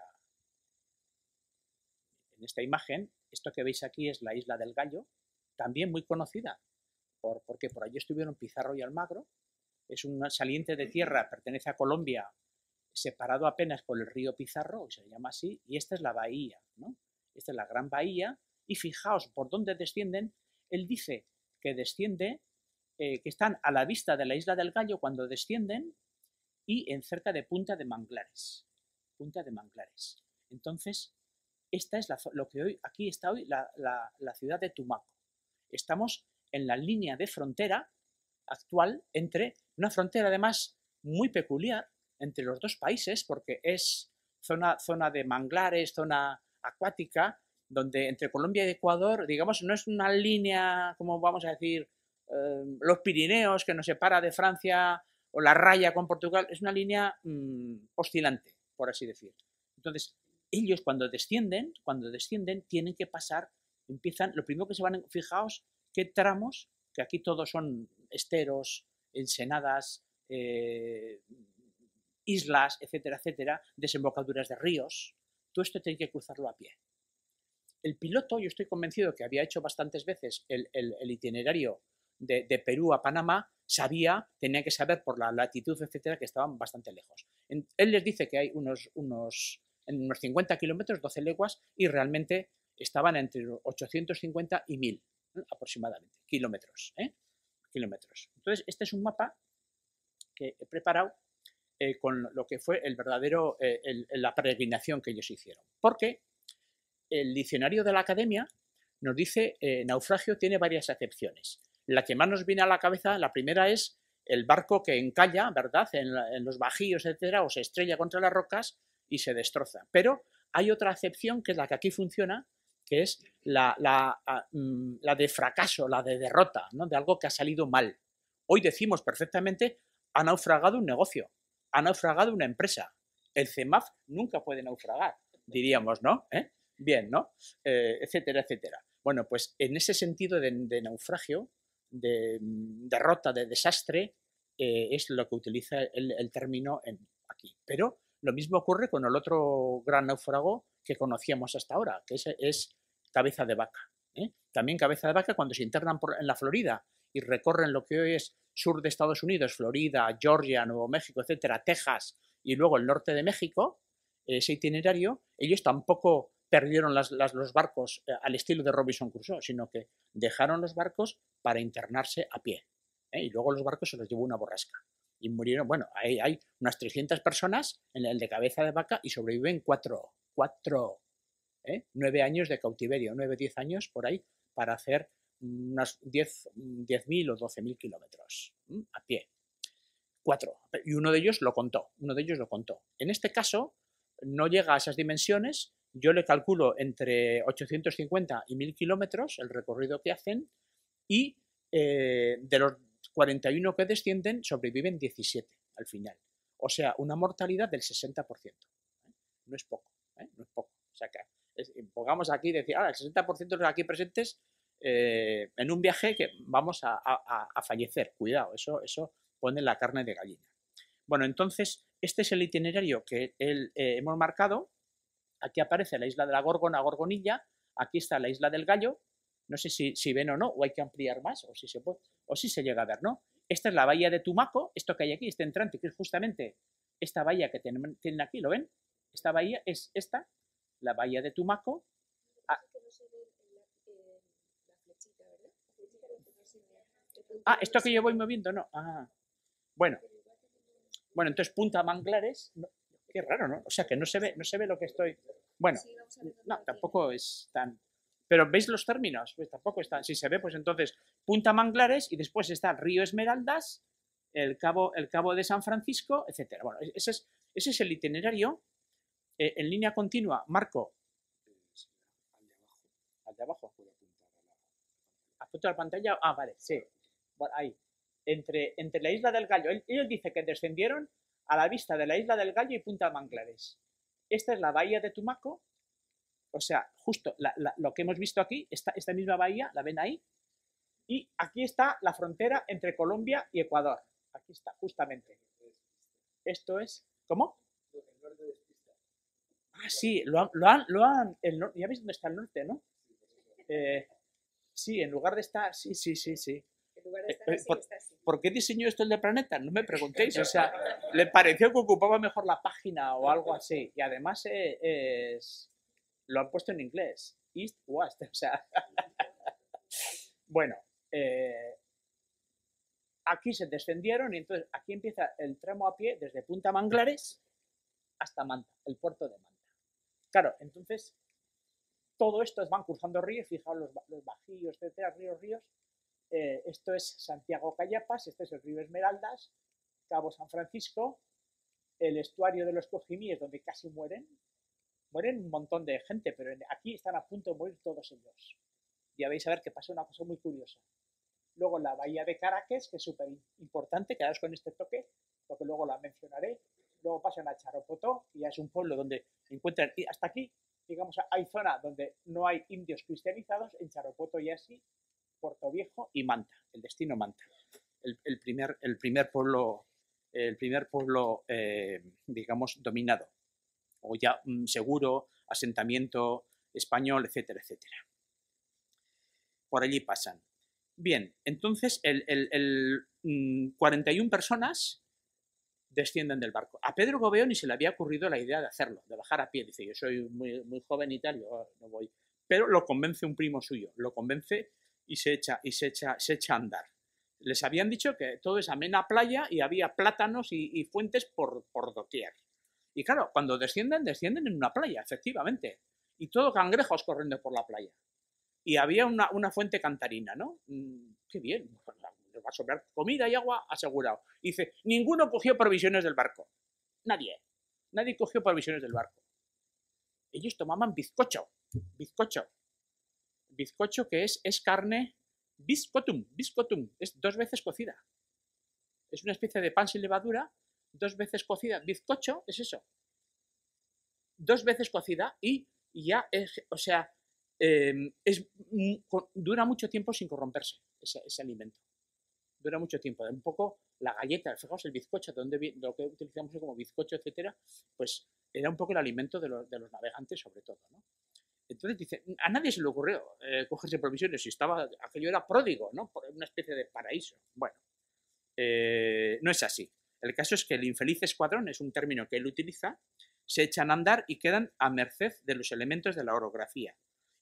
En esta imagen, esto que veis aquí es la isla del Gallo, también muy conocida, porque por allí estuvieron Pizarro y Almagro. Es un saliente de tierra, pertenece a Colombia, separado apenas por el río Pizarro, se llama así, y esta es la bahía, ¿no? Esta es la gran bahía, y fijaos por dónde descienden. Él dice, que desciende, eh, que están a la vista de la isla del Gallo cuando descienden y en cerca de Punta de Manglares. Punta de Manglares. Entonces, esta es la, lo que hoy, aquí está hoy la, ciudad de Tumaco. Estamos en la línea de frontera actual entre, una frontera además muy peculiar entre los dos países, porque es zona, zona de manglares, zona acuática, donde entre Colombia y Ecuador, digamos, no es una línea, como vamos a decir, em, los Pirineos que nos separa de Francia o la raya con Portugal, es una línea mm, oscilante, por así decir. Entonces, ellos cuando descienden, cuando descienden, tienen que pasar, empiezan, lo primero que se van, fijaos qué tramos, que aquí todos son esteros, ensenadas, eh, islas, etcétera, etcétera, desembocaduras de ríos, todo esto tiene que cruzarlo a pie el piloto, yo estoy convencido que había hecho bastantes veces el, itinerario de, Perú a Panamá, sabía, tenía que saber por la latitud, etcétera, que estaban bastante lejos. él les dice que hay unos, unos, en unos 50 kilómetros, 12 leguas, y realmente estaban entre 850 y 1000 aproximadamente, kilómetros. ¿eh? kilómetros. Entonces, este es un mapa que he preparado eh, con lo que fue el verdadero, eh, la peregrinación que ellos hicieron. ¿Por qué? el diccionario de la academia nos dice eh, naufragio tiene varias acepciones. La que más nos viene a la cabeza, la primera es el barco que encalla, ¿verdad?, en, los bajíos, etcétera, o se estrella contra las rocas y se destroza. Pero hay otra acepción que es la que aquí funciona, que es ah, mm, la, de fracaso, la de derrota, ¿no? de algo que ha salido mal. Hoy decimos perfectamente, ha naufragado un negocio, ha naufragado una empresa. El CEMAF nunca puede naufragar, diríamos, ¿no? ¿Eh? bien, ¿no? Eh, etcétera, etcétera. Bueno, pues en ese sentido de, naufragio, de mm, derrota, de desastre, eh, es lo que utiliza el, término en, aquí. Pero lo mismo ocurre con el otro gran náufrago que conocíamos hasta ahora, que es, cabeza de vaca. ¿eh? También cabeza de vaca cuando se internan en la Florida y recorren lo que hoy es sur de Estados Unidos, Florida, Georgia, Nuevo México, etcétera, Texas y luego el norte de México, ese itinerario, ellos tampoco perdieron las, los barcos eh, al estilo de Robinson Crusoe, sino que dejaron los barcos para internarse a pie. ¿eh? Y luego los barcos se los llevó una borrasca. Y murieron, bueno, hay, hay unas 300 personas en el de cabeza de vaca y sobreviven cuatro, cuatro, ¿eh? nueve años de cautiverio, nueve, diez años por ahí, para hacer unas diez mil o mil kilómetros a pie. Cuatro. Y uno de ellos lo contó, uno de ellos lo contó. En este caso, no llega a esas dimensiones, yo le calculo entre 850 y 1000 kilómetros el recorrido que hacen y eh, de los 41 que descienden sobreviven 17 al final. O sea, una mortalidad del 60%. ¿eh? No es poco, ¿eh? no es poco. O sea, que pongamos aquí, decir, ah, el 60% de los aquí presentes en un viaje que vamos a, fallecer. Cuidado, eso, eso pone la carne de gallina. Bueno, entonces, este es el itinerario que hemos marcado Aquí aparece la isla de la Gorgona, Gorgonilla, aquí está la isla del Gallo, no sé si, si ven o no, o hay que ampliar más, o si se puede, o si se llega a ver, ¿no? Esta es la bahía de Tumaco, esto que hay aquí, este entrante, que es justamente esta bahía que tienen, aquí, ¿lo ven? Esta bahía es esta, la bahía de Tumaco. Ah, ah esto que yo voy moviendo, no. Ah. Bueno, bueno, entonces Punta Manglares, Qué raro, ¿no? O sea, que no se ve, no se ve lo que estoy... Bueno, no, tampoco es tan... Pero ¿veis los términos? Pues tampoco están... Si se ve, pues entonces Punta Manglares y después está Río Esmeraldas, el Cabo, el Cabo de San Francisco, etcétera. Bueno, e-, ese es, ese es el itinerario e, en línea continua. Marco. Al de abajo. Al de abajo apunto a la pantalla. Ah, vale, sí. ahí. Entre, entre la isla del Gallo. Él, ellos dicen que descendieron a la vista de la Isla del Gallo y Punta Manglares. Esta es la bahía de Tumaco, o sea, justo lo que hemos visto aquí, esta, misma bahía, la ven ahí, y aquí está la frontera entre Colombia y Ecuador. Aquí está, justamente. Esto es, ¿cómo? Ah, sí, lo han, lo han, lo han ya veis dónde está el norte, ¿no? Eh, sí, en lugar de estar, sí, sí, sí, sí. Eh, eh, ¿Por, qué diseñó esto el de Planeta? No me preguntéis, o sea, le pareció que ocupaba mejor la página o algo así. Y además eh, es, lo han puesto en inglés, East West, o sea... bueno, aquí se descendieron y entonces aquí empieza el tramo a pie desde Punta Manglares hasta Manta, el puerto de Manta. Claro, entonces todo esto van cruzando ríos, fijaos los, los bajíos, etcétera, ríos, ríos, eh, esto es Santiago Cayapas, este es el río Esmeraldas, Cabo San Francisco, el estuario de los Cojimíes, donde casi mueren. Mueren un montón de gente, pero aquí están a punto de morir todos ellos. Ya vais a ver que pasa una cosa muy curiosa. Luego la bahía de Caracas, que es súper importante, quedaros con este toque, porque luego la mencionaré. Luego pasan a Charopoto y ya es un pueblo donde se encuentran, y hasta aquí, digamos, hay zona donde no hay indios cristianizados, en Charopoto y así Puerto Viejo y Manta, el destino Manta, el, primer, pueblo, el primer pueblo eh, digamos, dominado, o ya mm, seguro, asentamiento español, etcétera, etcétera. Por allí pasan. Bien, entonces el, 41 mm, personas descienden del barco. A Pedro Gobeo ni se le había ocurrido la idea de hacerlo, de bajar a pie. Dice, yo soy muy, muy joven y tal, yo no voy. Pero lo convence un primo suyo, lo convence y se echa, y se echa, se echa a andar. Les habían dicho que todo es amena playa y había plátanos y, fuentes por, por doquier. Y claro, cuando descienden, descienden en una playa, efectivamente. Y todo cangrejos corriendo por la playa. Y había una, fuente cantarina, ¿no? Mm, qué bien, nos pues, va a sobrar comida y agua asegurado. dice, ninguno cogió provisiones del barco. Nadie. Nadie cogió provisiones del barco. Ellos tomaban bizcocho, bizcocho bizcocho que es, es carne biscotum, bizcotum, es dos veces cocida. Es una especie de pan sin levadura, dos veces cocida. Bizcocho es eso. Dos veces cocida y ya es, o sea, em, es, dura mucho tiempo sin corromperse ese, alimento. Dura mucho tiempo. Un poco la galleta, fijaos, el bizcocho, donde, lo que utilizamos como bizcocho, etcétera, pues era un poco el alimento de, los, de los navegantes sobre todo. ¿no? Entonces dice, a nadie se le ocurrió eh, cogerse provisiones, y estaba, aquello era pródigo, ¿no? Una especie de paraíso. Bueno, eh, no es así. El caso es que el infeliz escuadrón es un término que él utiliza, se echan a andar y quedan a merced de los elementos de la orografía.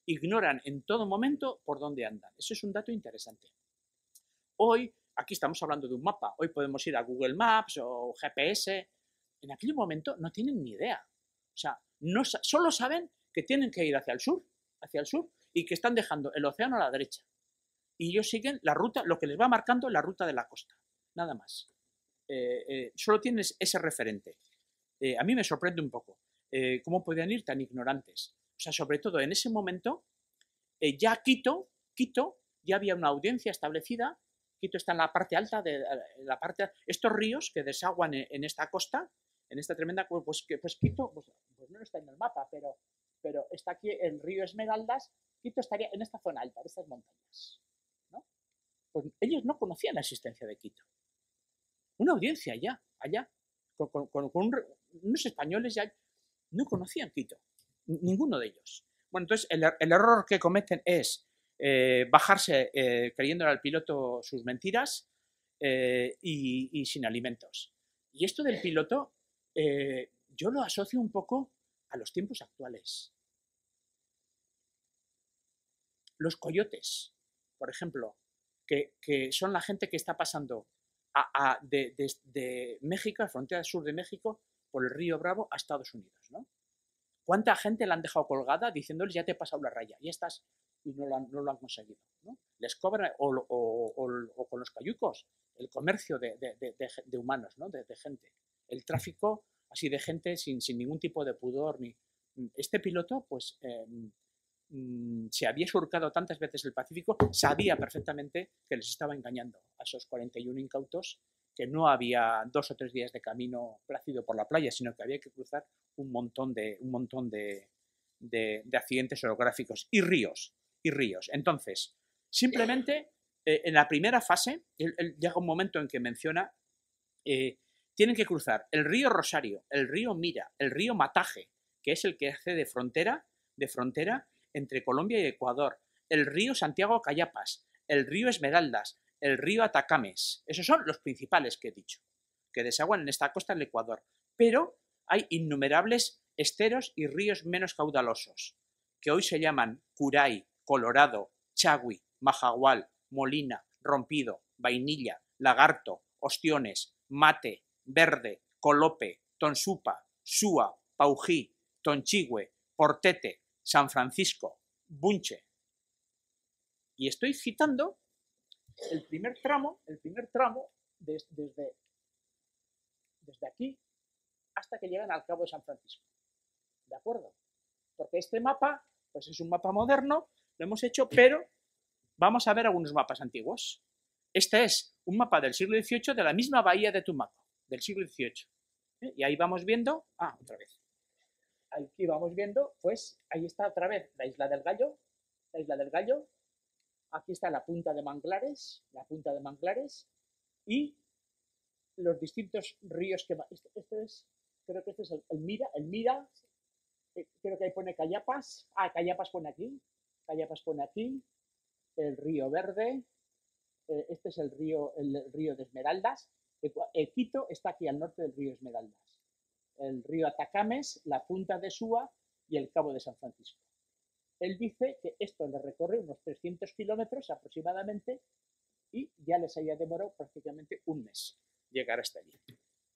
Ignoran en todo momento por dónde andan. Eso es un dato interesante. Hoy, aquí estamos hablando de un mapa, hoy podemos ir a Google Maps o GPS. En aquel momento no tienen ni idea. O sea, no, solo saben que tienen que ir hacia el sur, hacia el sur, y que están dejando el océano a la derecha. Y ellos siguen la ruta, lo que les va marcando la ruta de la costa, nada más. Eh, eh, solo tienes ese referente. Eh, a mí me sorprende un poco cómo podían ir tan ignorantes. O sea, sobre todo en ese momento, ya Quito, Quito, ya había una audiencia establecida. Quito está en la parte alta de la parte, estos ríos que desaguan en, esta costa, en esta tremenda, pues, que, pues, pues Quito, pues, pues no está en el mapa, pero pero está aquí el río Esmeraldas, Quito estaría en esta zona alta, de estas montañas. Pues ellos no conocían la existencia de Quito. Una audiencia allá, allá, con, unos españoles ya no conocían Quito, ninguno de ellos. Bueno, entonces el, error que cometen es eh, bajarse creyendo eh, creyéndole al piloto sus mentiras eh, y, y, sin alimentos. Y esto del piloto, yo lo asocio un poco a los tiempos actuales. Los coyotes, por ejemplo, que, son la gente que está pasando de, México, frontera sur de México, por el río Bravo a Estados Unidos. ¿no? ¿Cuánta gente la han dejado colgada diciéndoles ya te he pasado la raya, y estás, y no lo han, no lo han conseguido? Les cobran, o, con los cayucos, el comercio de, de humanos, ¿no? de gente, el tráfico así de gente sin, sin ningún tipo de pudor. ni mm, Este piloto, pues, eh, mm, se había surcado tantas veces el Pacífico, sabía perfectamente que les estaba engañando a esos 41 incautos, que no había dos o tres días de camino plácido por la playa, sino que había que cruzar un montón de, un montón de, accidentes orográficos y ríos, y ríos. Entonces, simplemente eh, en la primera fase, llega un momento en que menciona eh, tienen que cruzar el río Rosario, el río Mira, el río Mataje, que es el que hace de frontera, de frontera entre Colombia y Ecuador, el río Santiago Cayapas, el río Esmeraldas, el río Atacames. Esos son los principales que he dicho, que desaguan en esta costa del Ecuador. Pero hay innumerables esteros y ríos menos caudalosos, que hoy se llaman Curay, Colorado, Chagui, Majagual, Molina, Rompido, Vainilla, Lagarto, Ostiones, Mate, Verde, Colope, Tonsupa, Sua, Paují, Tonchigüe, Portete, San Francisco, Bunche. Y estoy citando el primer tramo, el primer tramo desde, desde aquí hasta que llegan al Cabo de San Francisco. ¿De acuerdo? Porque este mapa, pues es un mapa moderno, lo hemos hecho, pero vamos a ver algunos mapas antiguos. Este es un mapa del siglo XVIII de la misma bahía de Tumaco del siglo XVIII. ¿eh? Y ahí vamos viendo, ah, otra vez, aquí vamos viendo, pues ahí está otra vez la isla del Gallo, la isla del Gallo, aquí está la punta de manglares, la punta de manglares, y los distintos ríos que... Este, este, es, creo que este es el, Mira, el Mira, eh, creo que ahí pone Callapas, ah, Callapas pone aquí, Callapas pone aquí, el río Verde, eh, este es el río, el río de Esmeraldas, Quito está aquí al norte del río Esmeraldas, el río Atacames, la punta de Súa y el cabo de San Francisco. Él dice que esto le recorre unos 300 kilómetros aproximadamente y ya les haya demorado prácticamente un mes llegar hasta allí.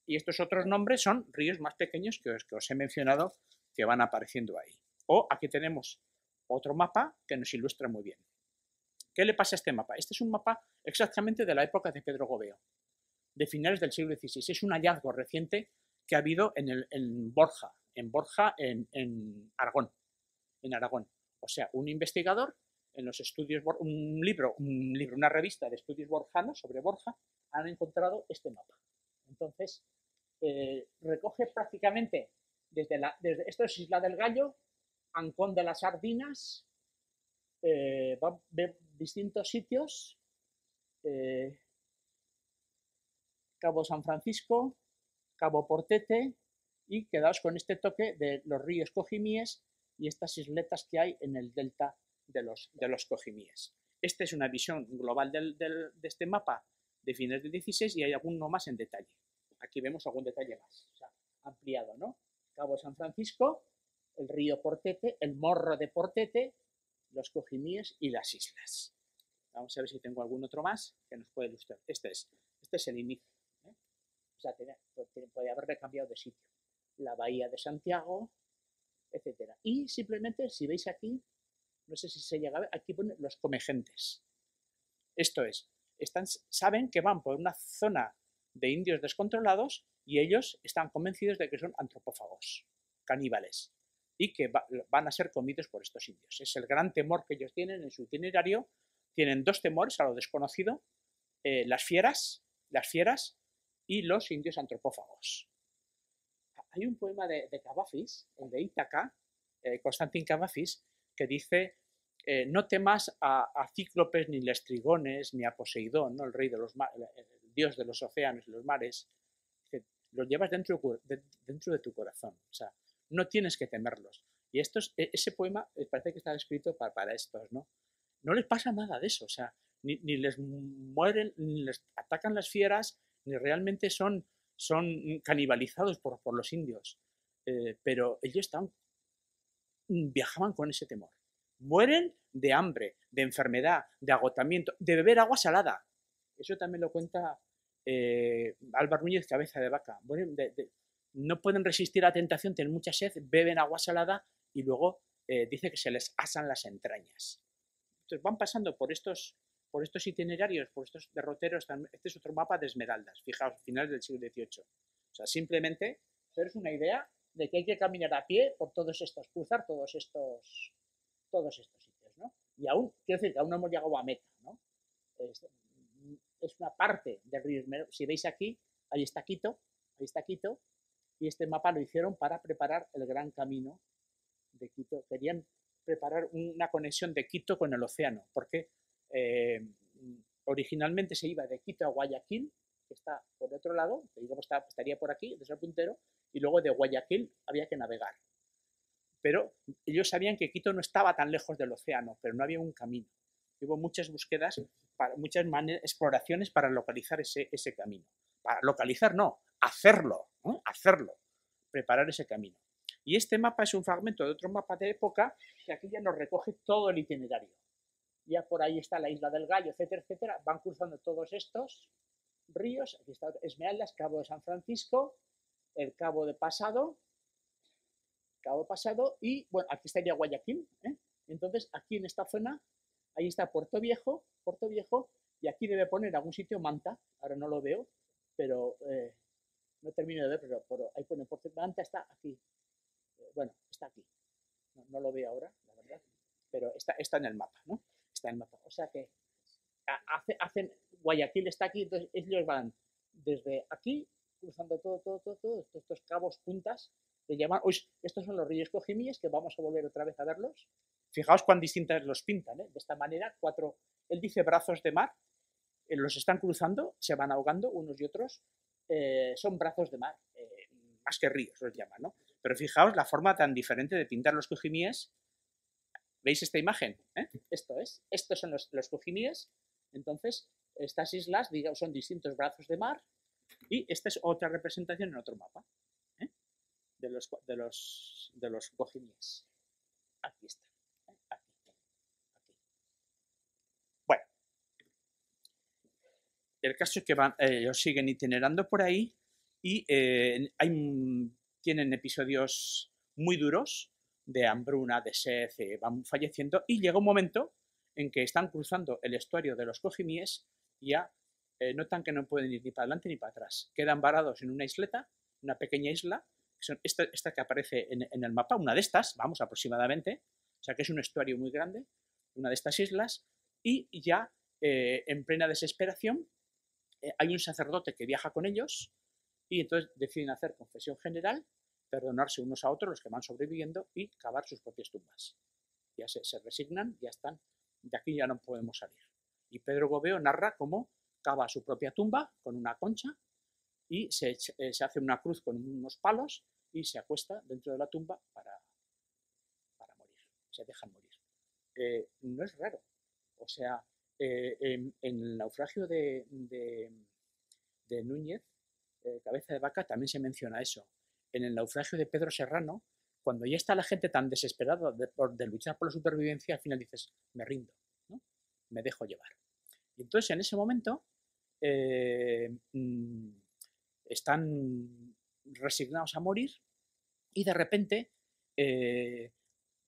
Y estos otros nombres son ríos más pequeños que os, que os he mencionado que van apareciendo ahí. O aquí tenemos otro mapa que nos ilustra muy bien. ¿Qué le pasa a este mapa? Este es un mapa exactamente de la época de Pedro Gobeo de finales del siglo XVI. Es un hallazgo reciente que ha habido en, el, Borja, en Borja, en, Aragón, en Aragón. O sea, un investigador en los estudios, un libro, un libro, una revista de estudios borjanos sobre Borja, han encontrado este mapa. Entonces, eh, recoge prácticamente desde, la, esto es Isla del Gallo, Ancón de las Sardinas, eh, va a ver distintos sitios, eh, Cabo San Francisco, Cabo Portete y quedaos con este toque de los ríos Cojimíes y estas isletas que hay en el delta de los, de los Cojimíes. Esta es una visión global de este mapa de fines de 16 y hay alguno más en detalle. Aquí vemos algún detalle más, o sea, ampliado, ¿no? Cabo San Francisco, el río Portete, el morro de Portete, los Cojimíes y las islas. Vamos a ver si tengo algún otro más que nos puede ilustrar. Este es, este es el inicio sea, pues puede, haberle cambiado de sitio. La bahía de Santiago, etcétera. Y simplemente, si veis aquí, no sé si se llega a ver, aquí pone los comegentes. Esto es, están, saben que van por una zona de indios descontrolados y ellos están convencidos de que son antropófagos, caníbales, y que van a ser comidos por estos indios. Es el gran temor que ellos tienen en su itinerario. Tienen dos temores a lo desconocido, eh, las fieras, las fieras y los indios antropófagos. Hay un poema de, de Cavafis, de Ítaca, eh, Constantin Cavafis, que dice, eh, no temas a, Cíclopes, ni Lestrigones, ni a Poseidón, ¿no? el rey de los el dios de los océanos y los mares, que los llevas dentro de, tu corazón, o sea, no tienes que temerlos. Y estos, e, ese poema eh, parece que está escrito para, estos, ¿no? No les pasa nada de eso, o sea, ni les mueren, ni les atacan las fieras, ni realmente son, son canibalizados por, los indios. Eh, pero ellos están, mm, viajaban con ese temor. Mueren de hambre, de enfermedad, de agotamiento, de beber agua salada. Eso también lo cuenta eh, Álvaro Núñez, cabeza de vaca. no pueden resistir a la tentación, tienen mucha sed, beben agua salada y luego eh, dice que se les asan las entrañas. Entonces van pasando por estos por estos itinerarios, por estos derroteros. Este es otro mapa de esmeraldas, fijaos, finales del siglo XVIII. O sea, simplemente es una idea de que hay que caminar a pie por todos estos, cruzar todos estos, todos estos sitios, ¿no? Y aún, quiero decir que aún no hemos llegado a meta, ¿no? Es, una parte del río Si veis aquí, ahí está Quito, ahí está Quito, y este mapa lo hicieron para preparar el gran camino de Quito. Querían preparar una conexión de Quito con el océano. ¿Por qué? Eh, originalmente se iba de Quito a Guayaquil, que está por otro lado, estaría por aquí, desde el puntero, y luego de Guayaquil había que navegar. Pero ellos sabían que Quito no estaba tan lejos del océano, pero no había un camino. Hubo muchas búsquedas, muchas exploraciones para localizar ese, camino. Para localizar, no, hacerlo, hacerlo, preparar ese camino. Y este mapa es un fragmento de otro mapa de época que aquí ya nos recoge todo el itinerario ya por ahí está la isla del Gallo, etcétera, etcétera, van cruzando todos estos ríos, aquí está Esmeraldas, Cabo de San Francisco, el Cabo de Pasado, Cabo Pasado y, bueno, aquí estaría Guayaquil, ¿eh? entonces aquí en esta zona, ahí está Puerto Viejo, Puerto Viejo, y aquí debe poner algún sitio Manta, ahora no lo veo, pero eh, no termino de ver, pero, ahí pone Puerto Manta, está aquí, eh, bueno, está aquí, no, lo veo ahora, la verdad, pero está, está en el mapa, ¿no? O sea que hacen, Guayaquil está aquí, entonces ellos van desde aquí, cruzando todo, todo, todo, todo estos cabos, puntas, que llaman, estos son los ríos Cojimíes que vamos a volver otra vez a verlos. Fijaos cuán distintas los pintan, ¿eh? de esta manera, cuatro, él dice brazos de mar, eh, los están cruzando, se van ahogando unos y otros, eh, son brazos de mar, más que ríos los llaman, ¿no? Pero fijaos la forma tan diferente de pintar los Cojimíes ¿Veis esta imagen? ¿Eh? Esto es. Estos son los, cojiníes. Entonces, estas islas son distintos brazos de mar y esta es otra representación en otro mapa ¿eh? de los de los de los Aquí está. ¿eh? Aquí, Bueno. El caso es que van, ellos siguen itinerando por ahí y tienen episodios muy duros de hambruna, de sed, eh, van falleciendo y llega un momento en que están cruzando el estuario de los cojimíes y ya eh, notan que no pueden ir ni para adelante ni para atrás. Quedan varados en una isleta, una pequeña isla, esta, que aparece en, el mapa, una de estas, vamos aproximadamente, o sea que es un estuario muy grande, una de estas islas, y ya eh, en plena desesperación hay un sacerdote que viaja con ellos y entonces deciden hacer confesión general perdonarse unos a otros los que van sobreviviendo y cavar sus propias tumbas. Ya se, resignan, ya están, de aquí ya no podemos salir. Y Pedro Gobeo narra cómo cava su propia tumba con una concha y se, eh, hace una cruz con unos palos y se acuesta dentro de la tumba para, para morir, se dejan morir. Eh, no es raro. O sea, eh, en, el naufragio de, de, Núñez, cabeza de vaca, también se menciona eso en el naufragio de Pedro Serrano, cuando ya está la gente tan desesperada de, luchar por la supervivencia, al final dices, me rindo, me dejo llevar. Y entonces en ese momento eh, mm, están resignados a morir y de repente eh,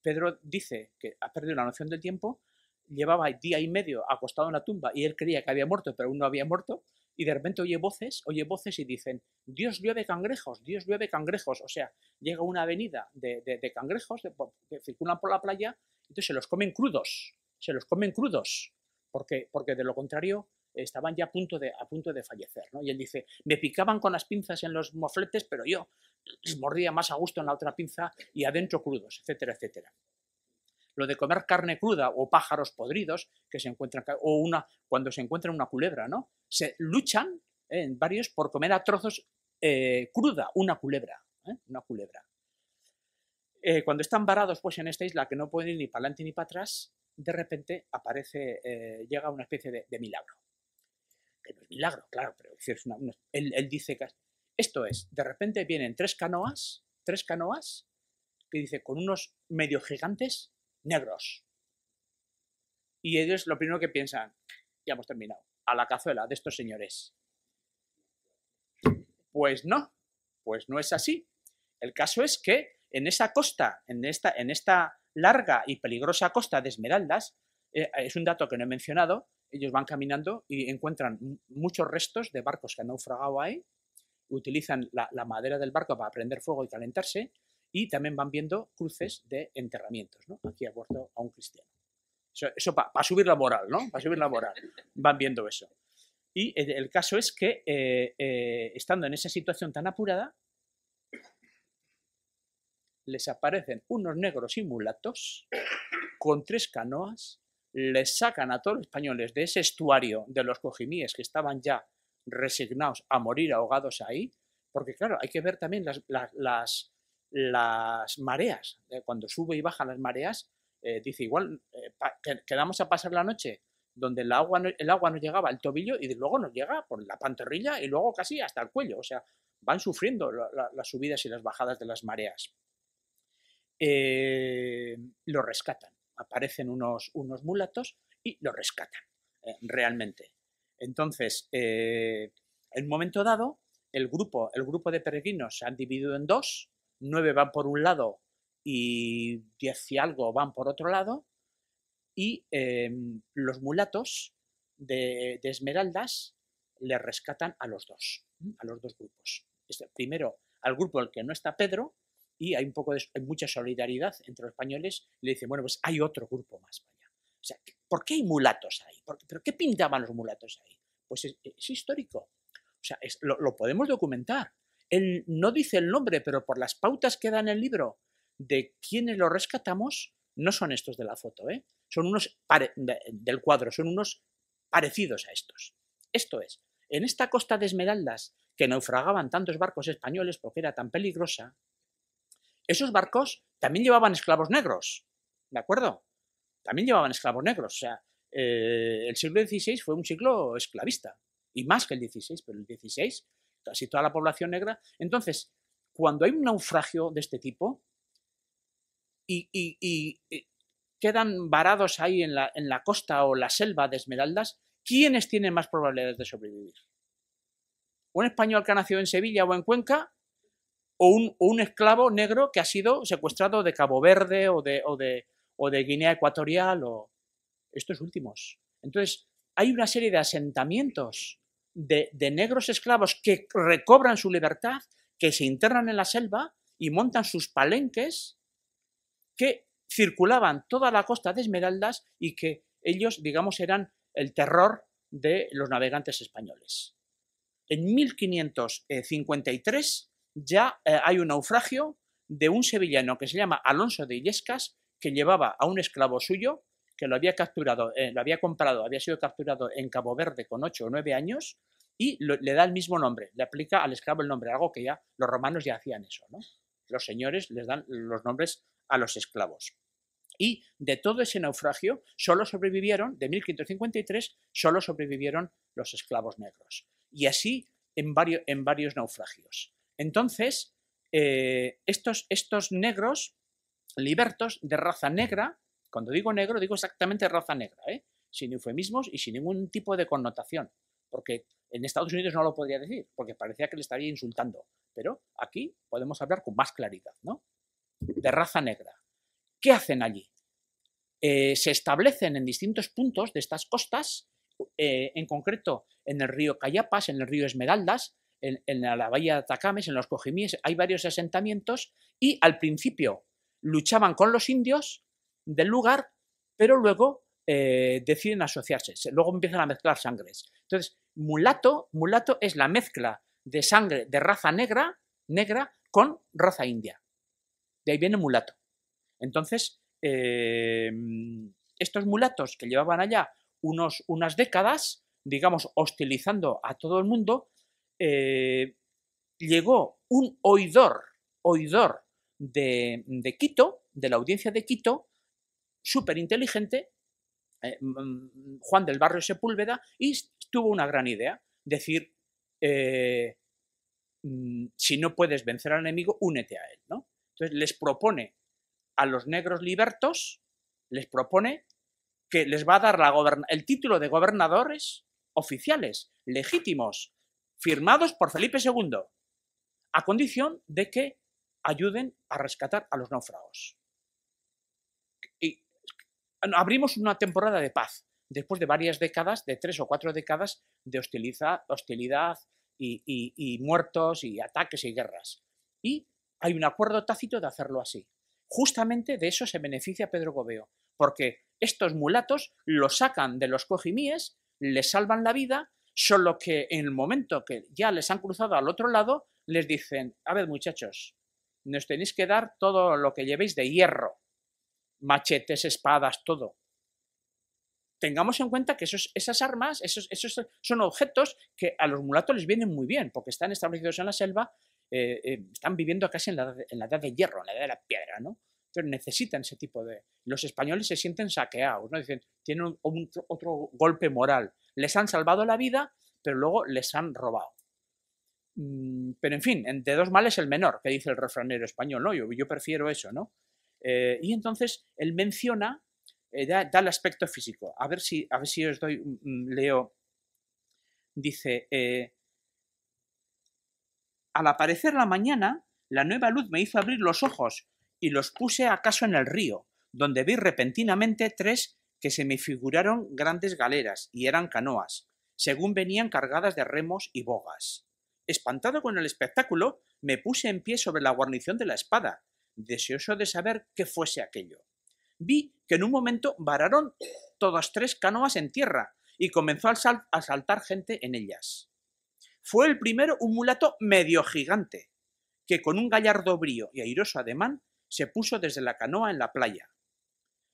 Pedro dice que ha perdido la noción del tiempo, llevaba día y medio acostado en la tumba y él creía que había muerto, pero aún no había muerto, y de repente oye voces, oye voces y dicen, Dios llueve cangrejos, Dios llueve cangrejos. O sea, llega una avenida de, cangrejos que circulan por la playa, entonces se los comen crudos, se los comen crudos, porque, porque de lo contrario estaban ya a punto de, a punto de fallecer. ¿no? Y él dice, me picaban con las pinzas en los mofletes, pero yo les mordía más a gusto en la otra pinza y adentro crudos, etcétera, etcétera lo de comer carne cruda o pájaros podridos que se encuentran, o una, cuando se encuentran una culebra, ¿no? Se luchan ¿eh? en varios por comer a trozos eh, cruda una culebra, ¿eh? una culebra. cuando están varados pues en esta isla que no pueden ir ni para adelante ni para atrás, de repente aparece, llega una especie de, milagro. Que no es milagro, claro, pero él, él dice que esto es, de repente vienen tres canoas, tres canoas, que dice, con unos medio gigantes, negros. Y ellos lo primero que piensan, ya hemos terminado, a la cazuela de estos señores. Pues no, pues no es así. El caso es que en esa costa, en esta, en esta larga y peligrosa costa de Esmeraldas, eh, es un dato que no he mencionado, ellos van caminando y encuentran muchos restos de barcos que han naufragado ahí, utilizan la madera del barco para prender fuego y calentarse, y también van viendo cruces de enterramientos, ¿no? Ah. Aquí aborto a un cristiano. Eso, eso para subir la moral, ¿no? Para subir la moral. Van viendo eso. Y el caso es que, eh, eh, estando en esa situación tan apurada, les aparecen unos negros y mulatos con tres canoas, les sacan a todos los españoles de ese estuario de los cojimíes que estaban ya resignados a morir ahogados ahí, porque claro, hay que ver también las las mareas, eh, cuando sube y bajan las mareas, eh, dice igual, eh, quedamos a pasar la noche donde el agua, el agua nos llegaba al tobillo y luego nos llega por la pantorrilla y luego casi hasta el cuello, o sea, van sufriendo las subidas y las bajadas de las mareas. lo rescatan, aparecen unos, unos mulatos y lo rescatan, realmente. Entonces, en un momento dado, el grupo, el grupo de peregrinos se han dividido en dos, nueve van por un lado y diez y algo van por otro lado, y em, los mulatos de, Esmeraldas le rescatan a los dos, a los dos grupos. Este, primero al grupo el que no está Pedro, y hay un poco de, mucha solidaridad entre los españoles, le dicen, bueno, pues hay otro grupo más allá. ¿por qué hay mulatos ahí? ¿Pero qué pintaban los mulatos ahí? Pues es, histórico. O sea, lo podemos documentar. Él no dice el nombre, pero por las pautas que da en el libro de quienes lo rescatamos, no son estos de la foto, ¿eh? son unos del cuadro, son unos parecidos a estos. Esto es, en esta costa de Esmeraldas, que naufragaban tantos barcos españoles porque era tan peligrosa, esos barcos también llevaban esclavos negros, ¿de acuerdo? También llevaban esclavos negros, o sea, eh, el siglo XVI fue un siglo esclavista, y más que el XVI, pero el XVI casi toda la población negra. Entonces, cuando hay un naufragio de este tipo y, quedan varados ahí en la, costa o la selva de Esmeraldas, ¿quiénes tienen más probabilidades de sobrevivir? ¿Un español que ha nacido en Sevilla o en Cuenca o un, esclavo negro que ha sido secuestrado de Cabo Verde o de, o de, o de Guinea Ecuatorial o estos últimos. Entonces, hay una serie de asentamientos de, negros esclavos que recobran su libertad, que se internan en la selva y montan sus palenques que circulaban toda la costa de Esmeraldas y que ellos, digamos, eran el terror de los navegantes españoles. En 1553 ya eh, hay un naufragio de un sevillano que se llama Alonso de Illescas, que llevaba a un esclavo suyo que lo había capturado, eh, lo había comprado, había sido capturado en Cabo Verde con ocho o nueve años y le da el mismo nombre, le aplica al esclavo el nombre, algo que ya los romanos ya hacían eso, ¿no? Los señores les dan los nombres a los esclavos. Y de todo ese naufragio, solo sobrevivieron, de 1553, solo sobrevivieron los esclavos negros. Y así en varios, en varios naufragios. Entonces, eh, estos, estos negros libertos de raza negra cuando digo negro, digo exactamente raza negra, ¿eh? sin eufemismos y sin ningún tipo de connotación, porque en Estados Unidos no lo podría decir, porque parecía que le estaría insultando, pero aquí podemos hablar con más claridad, ¿no? De raza negra. ¿Qué hacen allí? Eh, se establecen en distintos puntos de estas costas, eh, en concreto en el río Cayapas, en el río Esmeraldas, en, en la bahía de Atacames, en los Cojimíes, hay varios asentamientos y al principio luchaban con los indios del lugar, pero luego eh, deciden asociarse, luego empiezan a mezclar sangres. Entonces, mulato, mulato es la mezcla de sangre de raza negra, negra con raza india. De ahí viene mulato. Entonces, em, estos mulatos que llevaban allá unos, unas décadas, digamos, hostilizando a todo el mundo, eh, llegó un oidor, oidor de Quito, de la audiencia de Quito, súper inteligente, eh, mm, mm, Juan del Barrio Sepúlveda, y tuvo una gran idea, decir, eh, mm, si no puedes vencer al enemigo, únete a él. ¿no? Entonces les propone a los negros libertos, les propone que les va a dar el título de gobernadores oficiales, legítimos, firmados por Felipe II, a condición de que ayuden a rescatar a los náufragos abrimos una temporada de paz, después de varias décadas, de tres o cuatro décadas de hostilidad y, muertos y ataques y guerras. Y hay un acuerdo tácito de hacerlo así. Justamente de eso se beneficia Pedro Gobeo, porque estos mulatos los sacan de los cojimíes, les salvan la vida, solo que en el momento que ya les han cruzado al otro lado, les dicen, a ver muchachos, nos tenéis que dar todo lo que llevéis de hierro, machetes, espadas, todo. Tengamos en cuenta que esas armas, esos, esos son objetos que a los mulatos les vienen muy bien, porque están establecidos en la selva, eh, eh, están viviendo casi en la, edad de hierro, en la edad de la piedra, ¿no? Pero necesitan ese tipo de... Los españoles se sienten saqueados, ¿no? Dicen, tienen otro golpe moral. Les han salvado la vida, pero luego les han robado. Mm, pero en fin, de dos males el menor, que dice el refranero español, ¿no? yo prefiero eso, ¿no? Eh, y entonces él menciona, eh, da, el aspecto físico. A ver si, a ver si os doy, mm, mm, leo. Dice, eh, al aparecer la mañana, la nueva luz me hizo abrir los ojos y los puse acaso en el río, donde vi repentinamente tres que se me figuraron grandes galeras y eran canoas, según venían cargadas de remos y bogas. Espantado con el espectáculo, me puse en pie sobre la guarnición de la espada, deseoso de saber qué fuese aquello. Vi que en un momento vararon todas tres canoas en tierra y comenzó a, saltar gente en ellas. Fue el primero un mulato medio gigante, que con un gallardo brío y airoso ademán se puso desde la canoa en la playa.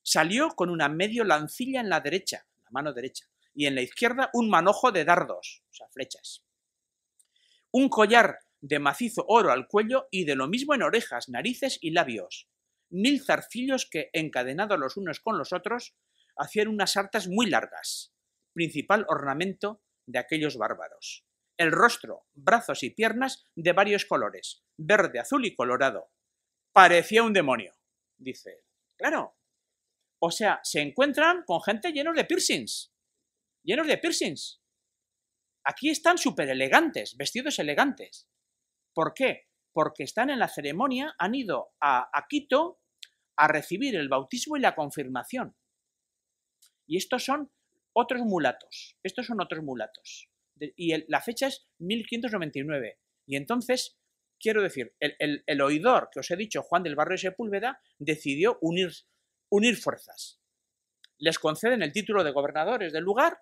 Salió con una medio lancilla en la derecha, la mano derecha, y en la izquierda un manojo de dardos, o sea, flechas. Un collar de macizo oro al cuello y de lo mismo en orejas, narices y labios. Mil zarcillos que, encadenados los unos con los otros, hacían unas hartas muy largas, principal ornamento de aquellos bárbaros. El rostro, brazos y piernas de varios colores, verde, azul y colorado. Parecía un demonio, dice Claro. O sea, se encuentran con gente llenos de piercings. Llenos de piercings. Aquí están súper elegantes, vestidos elegantes. ¿Por qué? Porque están en la ceremonia, han ido a, Quito a recibir el bautismo y la confirmación. Y estos son otros mulatos. Estos son otros mulatos. Y la fecha es 1599. Y entonces, quiero decir, el, oidor que os he dicho, Juan del Barrio Sepúlveda, decidió unir fuerzas. Les conceden el título de gobernadores del lugar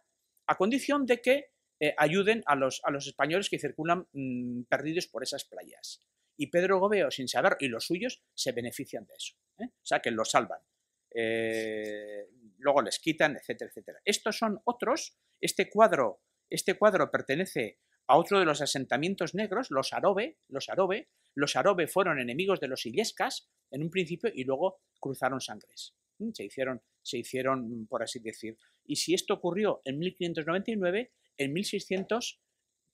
a condición de que eh, ayuden a los, a los españoles que circulan mm, perdidos por esas playas. Y Pedro Gobeo, sin saber, y los suyos, se benefician de eso. ¿eh? O sea, que los salvan. Eh, luego les quitan, etcétera, etcétera. Estos son otros. Este cuadro, este cuadro pertenece a otro de los asentamientos negros, los Arobe, los Arobe. Los Arobe fueron enemigos de los Illescas en un principio y luego cruzaron sangres. Se hicieron, se hicieron, por así decir. Y si esto ocurrió en 1599, en 1600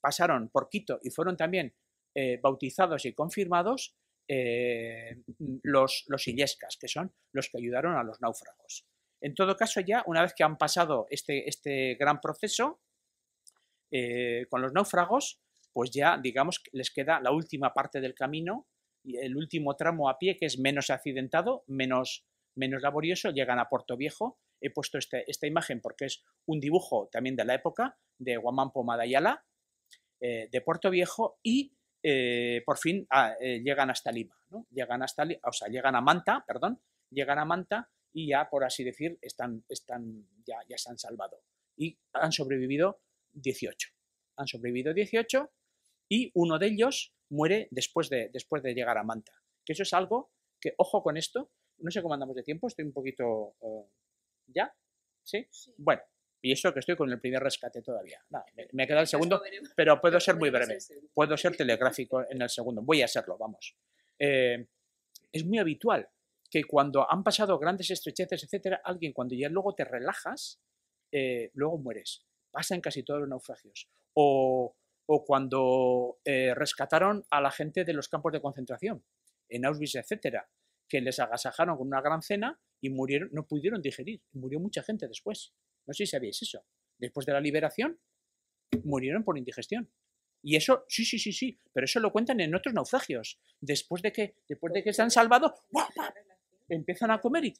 pasaron por Quito y fueron también eh, bautizados y confirmados eh, los, los illescas, que son los que ayudaron a los náufragos. En todo caso, ya una vez que han pasado este, este gran proceso eh, con los náufragos, pues ya, digamos, les queda la última parte del camino, el último tramo a pie, que es menos accidentado, menos, menos laborioso, llegan a Puerto Viejo he puesto este, esta imagen porque es un dibujo también de la época de Guamampo Madayala, eh, de Puerto Viejo, y eh, por fin ah, eh, llegan hasta Lima, llegan hasta, o sea, llegan a Manta, perdón, llegan a Manta y ya, por así decir, están, están, ya, se han salvado. Y han sobrevivido 18. Han sobrevivido 18 y uno de ellos muere después de, después de llegar a Manta. Que eso es algo que, ojo con esto, no sé cómo andamos de tiempo, estoy un poquito... ¿Ya? ¿Sí? Bueno, y eso que estoy con el primer rescate todavía. me, ha queda el segundo, pero puedo ser muy breve. Puedo ser telegráfico en el segundo. Voy a hacerlo, vamos. Eh, es muy habitual que cuando han pasado grandes estrecheces, etcétera, alguien cuando ya luego te relajas, eh, luego mueres. Pasa en casi todos los naufragios. O, cuando eh, rescataron a la gente de los campos de concentración, en Auschwitz, etcétera que les agasajaron con una gran cena y murieron, no pudieron digerir. Murió mucha gente después. No sé si sabéis eso. Después de la liberación, murieron por indigestión. Y eso, sí, sí, sí, sí, pero eso lo cuentan en otros naufragios. Después de que, después de que se han salvado, empiezan a comer y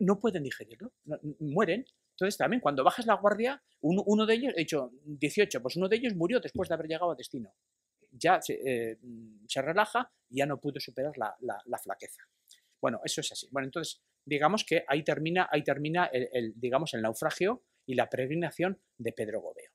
no pueden digerirlo, mueren. Entonces también cuando bajas la guardia, uno, de ellos, he 18, pues uno de ellos murió después de haber llegado a destino. Ya eh, se, relaja y ya no pudo superar la, la flaqueza. Bueno, eso es así. Bueno, entonces, digamos que ahí termina, ahí termina el, digamos, el naufragio y la peregrinación de Pedro Gobeo,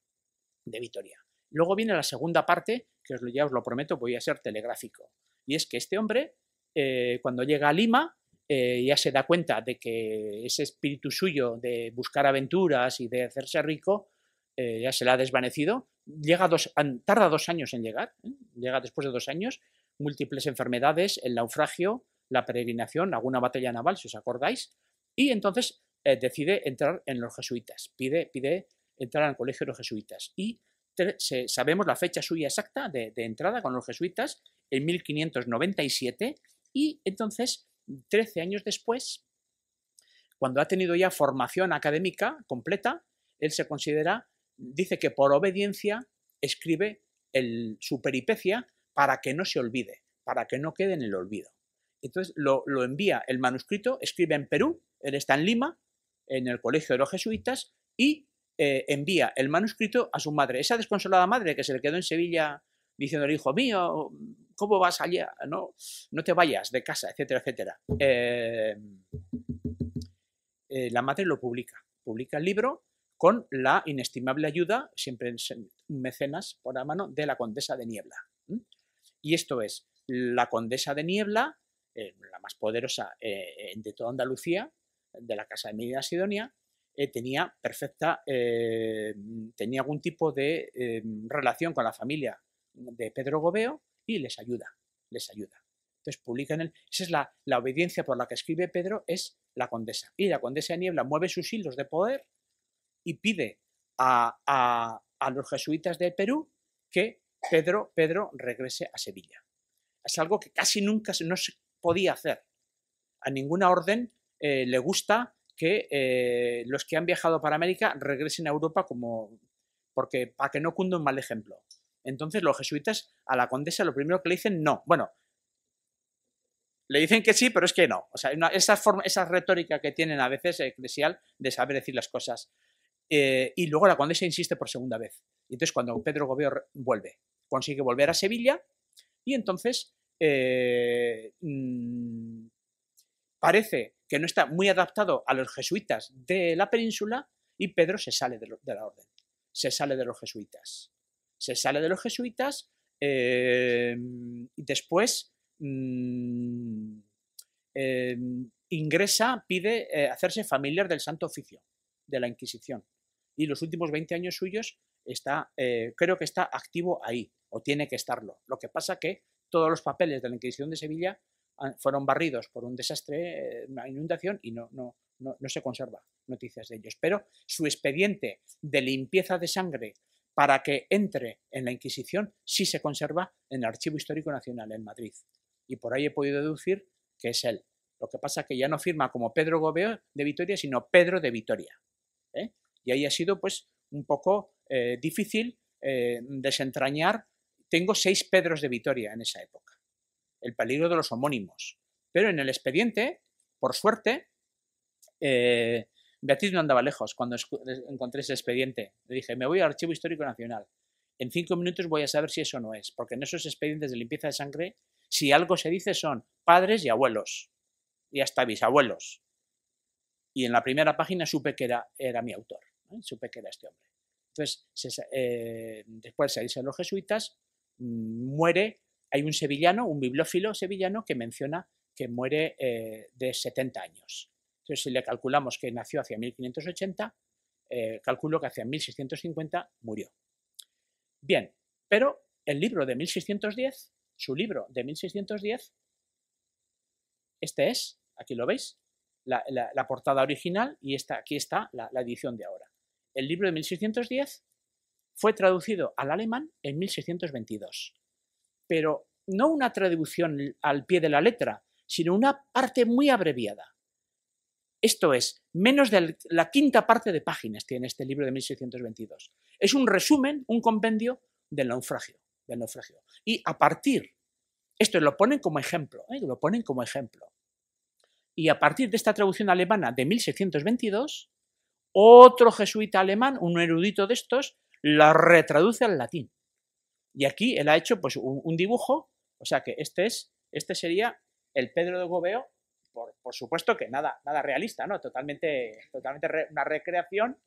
de Vitoria. Luego viene la segunda parte, que os ya os lo prometo, voy a ser telegráfico. Y es que este hombre, eh, cuando llega a Lima, eh, ya se da cuenta de que ese espíritu suyo de buscar aventuras y de hacerse rico, eh, ya se le ha desvanecido. Llega dos, tarda dos años en llegar, llega después de dos años, múltiples enfermedades, el naufragio, la peregrinación, alguna batalla naval, si os acordáis, y entonces eh, decide entrar en los jesuitas, pide, pide entrar al colegio de los jesuitas. Y sabemos la fecha suya exacta de, entrada con los jesuitas, en 1597, y entonces, 13 años después, cuando ha tenido ya formación académica completa, él se considera, dice que por obediencia escribe su peripecia para que no se olvide, para que no quede en el olvido. Entonces lo, envía el manuscrito, escribe en Perú, él está en Lima, en el colegio de los jesuitas, y eh, envía el manuscrito a su madre. Esa desconsolada madre que se le quedó en Sevilla diciendo al hijo mío, ¿cómo vas allá? No, no te vayas de casa, etcétera, etcétera. Eh, eh, la madre lo publica, publica el libro con la inestimable ayuda, siempre en mecenas por la mano, de la condesa de Niebla. Y esto es, la condesa de Niebla eh, la más poderosa eh, de toda Andalucía, de la Casa de Medina Sidonia, eh, tenía perfecta, tenía algún tipo de relación con la familia de Pedro Gobeo y les ayuda, les ayuda. Entonces publican, el, esa es la, obediencia por la que escribe Pedro, es la condesa. Y la condesa de Niebla mueve sus hilos de poder y pide a, los jesuitas de Perú que Pedro, Pedro regrese a Sevilla. Es algo que casi nunca, no se, podía hacer. A ninguna orden eh, le gusta que eh, los que han viajado para América regresen a Europa como porque para que no cunda un mal ejemplo. Entonces los jesuitas a la condesa lo primero que le dicen no. Bueno, le dicen que sí, pero es que no. O sea, esa, retórica que tienen a veces eclesial de saber decir las cosas. Eh, y luego la condesa insiste por segunda vez. Y entonces cuando Pedro Gobeo vuelve, consigue volver a Sevilla y entonces eh, mm, parece que no está muy adaptado a los jesuitas de la península y Pedro se sale de, la orden, se sale de los jesuitas. Se sale de los jesuitas eh, y después mm, eh, ingresa, pide hacerse familiar del Santo Oficio, de la Inquisición. Y los últimos 20 años suyos está, creo que está activo ahí, o tiene que estarlo. Lo que pasa que todos los papeles de la Inquisición de Sevilla ah, fueron barridos por un desastre, eh, una inundación, y no, no, no, se conserva noticias de ellos. Pero su expediente de limpieza de sangre para que entre en la Inquisición sí se conserva en el Archivo Histórico Nacional en Madrid. Y por ahí he podido deducir que es él. Lo que pasa es que ya no firma como Pedro Gobeo de Vitoria, sino Pedro de Vitoria. ¿eh? Y ahí ha sido pues un poco eh, difícil desentrañar tengo seis Pedros de Vitoria en esa época. El peligro de los homónimos. Pero en el expediente, por suerte, eh, Beatriz no andaba lejos cuando eh, encontré ese expediente. Le dije, me voy al Archivo Histórico Nacional. En cinco minutos voy a saber si eso no es, porque en esos expedientes de limpieza de sangre, si algo se dice son padres y abuelos, y hasta bisabuelos. Y en la primera página supe que era, mi autor, supe que era este hombre. Entonces, eh, después se dicen los jesuitas Mm, muere, hay un sevillano, un bibliófilo sevillano que menciona que muere eh, de 70 años. Entonces, si le calculamos que nació hacia 1580, eh, calculo que hacia 1650 murió. Bien, pero el libro de 1610, su libro de 1610, este es, aquí lo veis, la, portada original y esta, aquí está la, la edición de ahora. El libro de 1610 fue traducido al alemán en 1622. Pero no una traducción al pie de la letra, sino una parte muy abreviada. Esto es, menos de la quinta parte de páginas tiene este libro de 1622. Es un resumen, un compendio del naufragio. Del naufragio. Y a partir, esto lo ponen como ejemplo, ¿eh? lo ponen como ejemplo. Y a partir de esta traducción alemana de 1622, otro jesuita alemán, un erudito de estos, la retraduce al latín. Y aquí él ha hecho pues, un, dibujo, o sea que este, es, este sería el Pedro de Gobeo, por, supuesto que nada, nada realista, ¿no? totalmente, totalmente una recreación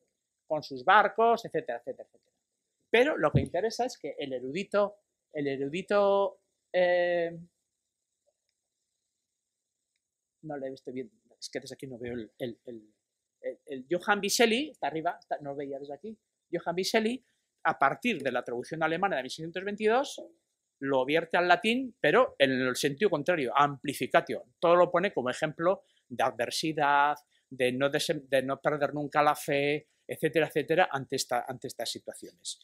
con sus barcos, etcétera, etcétera, etcétera. Pero lo que interesa es que el erudito, el erudito eh, no le he visto bien, es que desde aquí no veo el, el, el, Johann está arriba, no lo veía desde aquí, Johann Wieseli, a partir de la traducción alemana de 1622, lo vierte al latín, pero en el sentido contrario, amplificatio. Todo lo pone como ejemplo de adversidad, de no, perder nunca la fe, etcétera, etcétera, ante, esta, estas situaciones.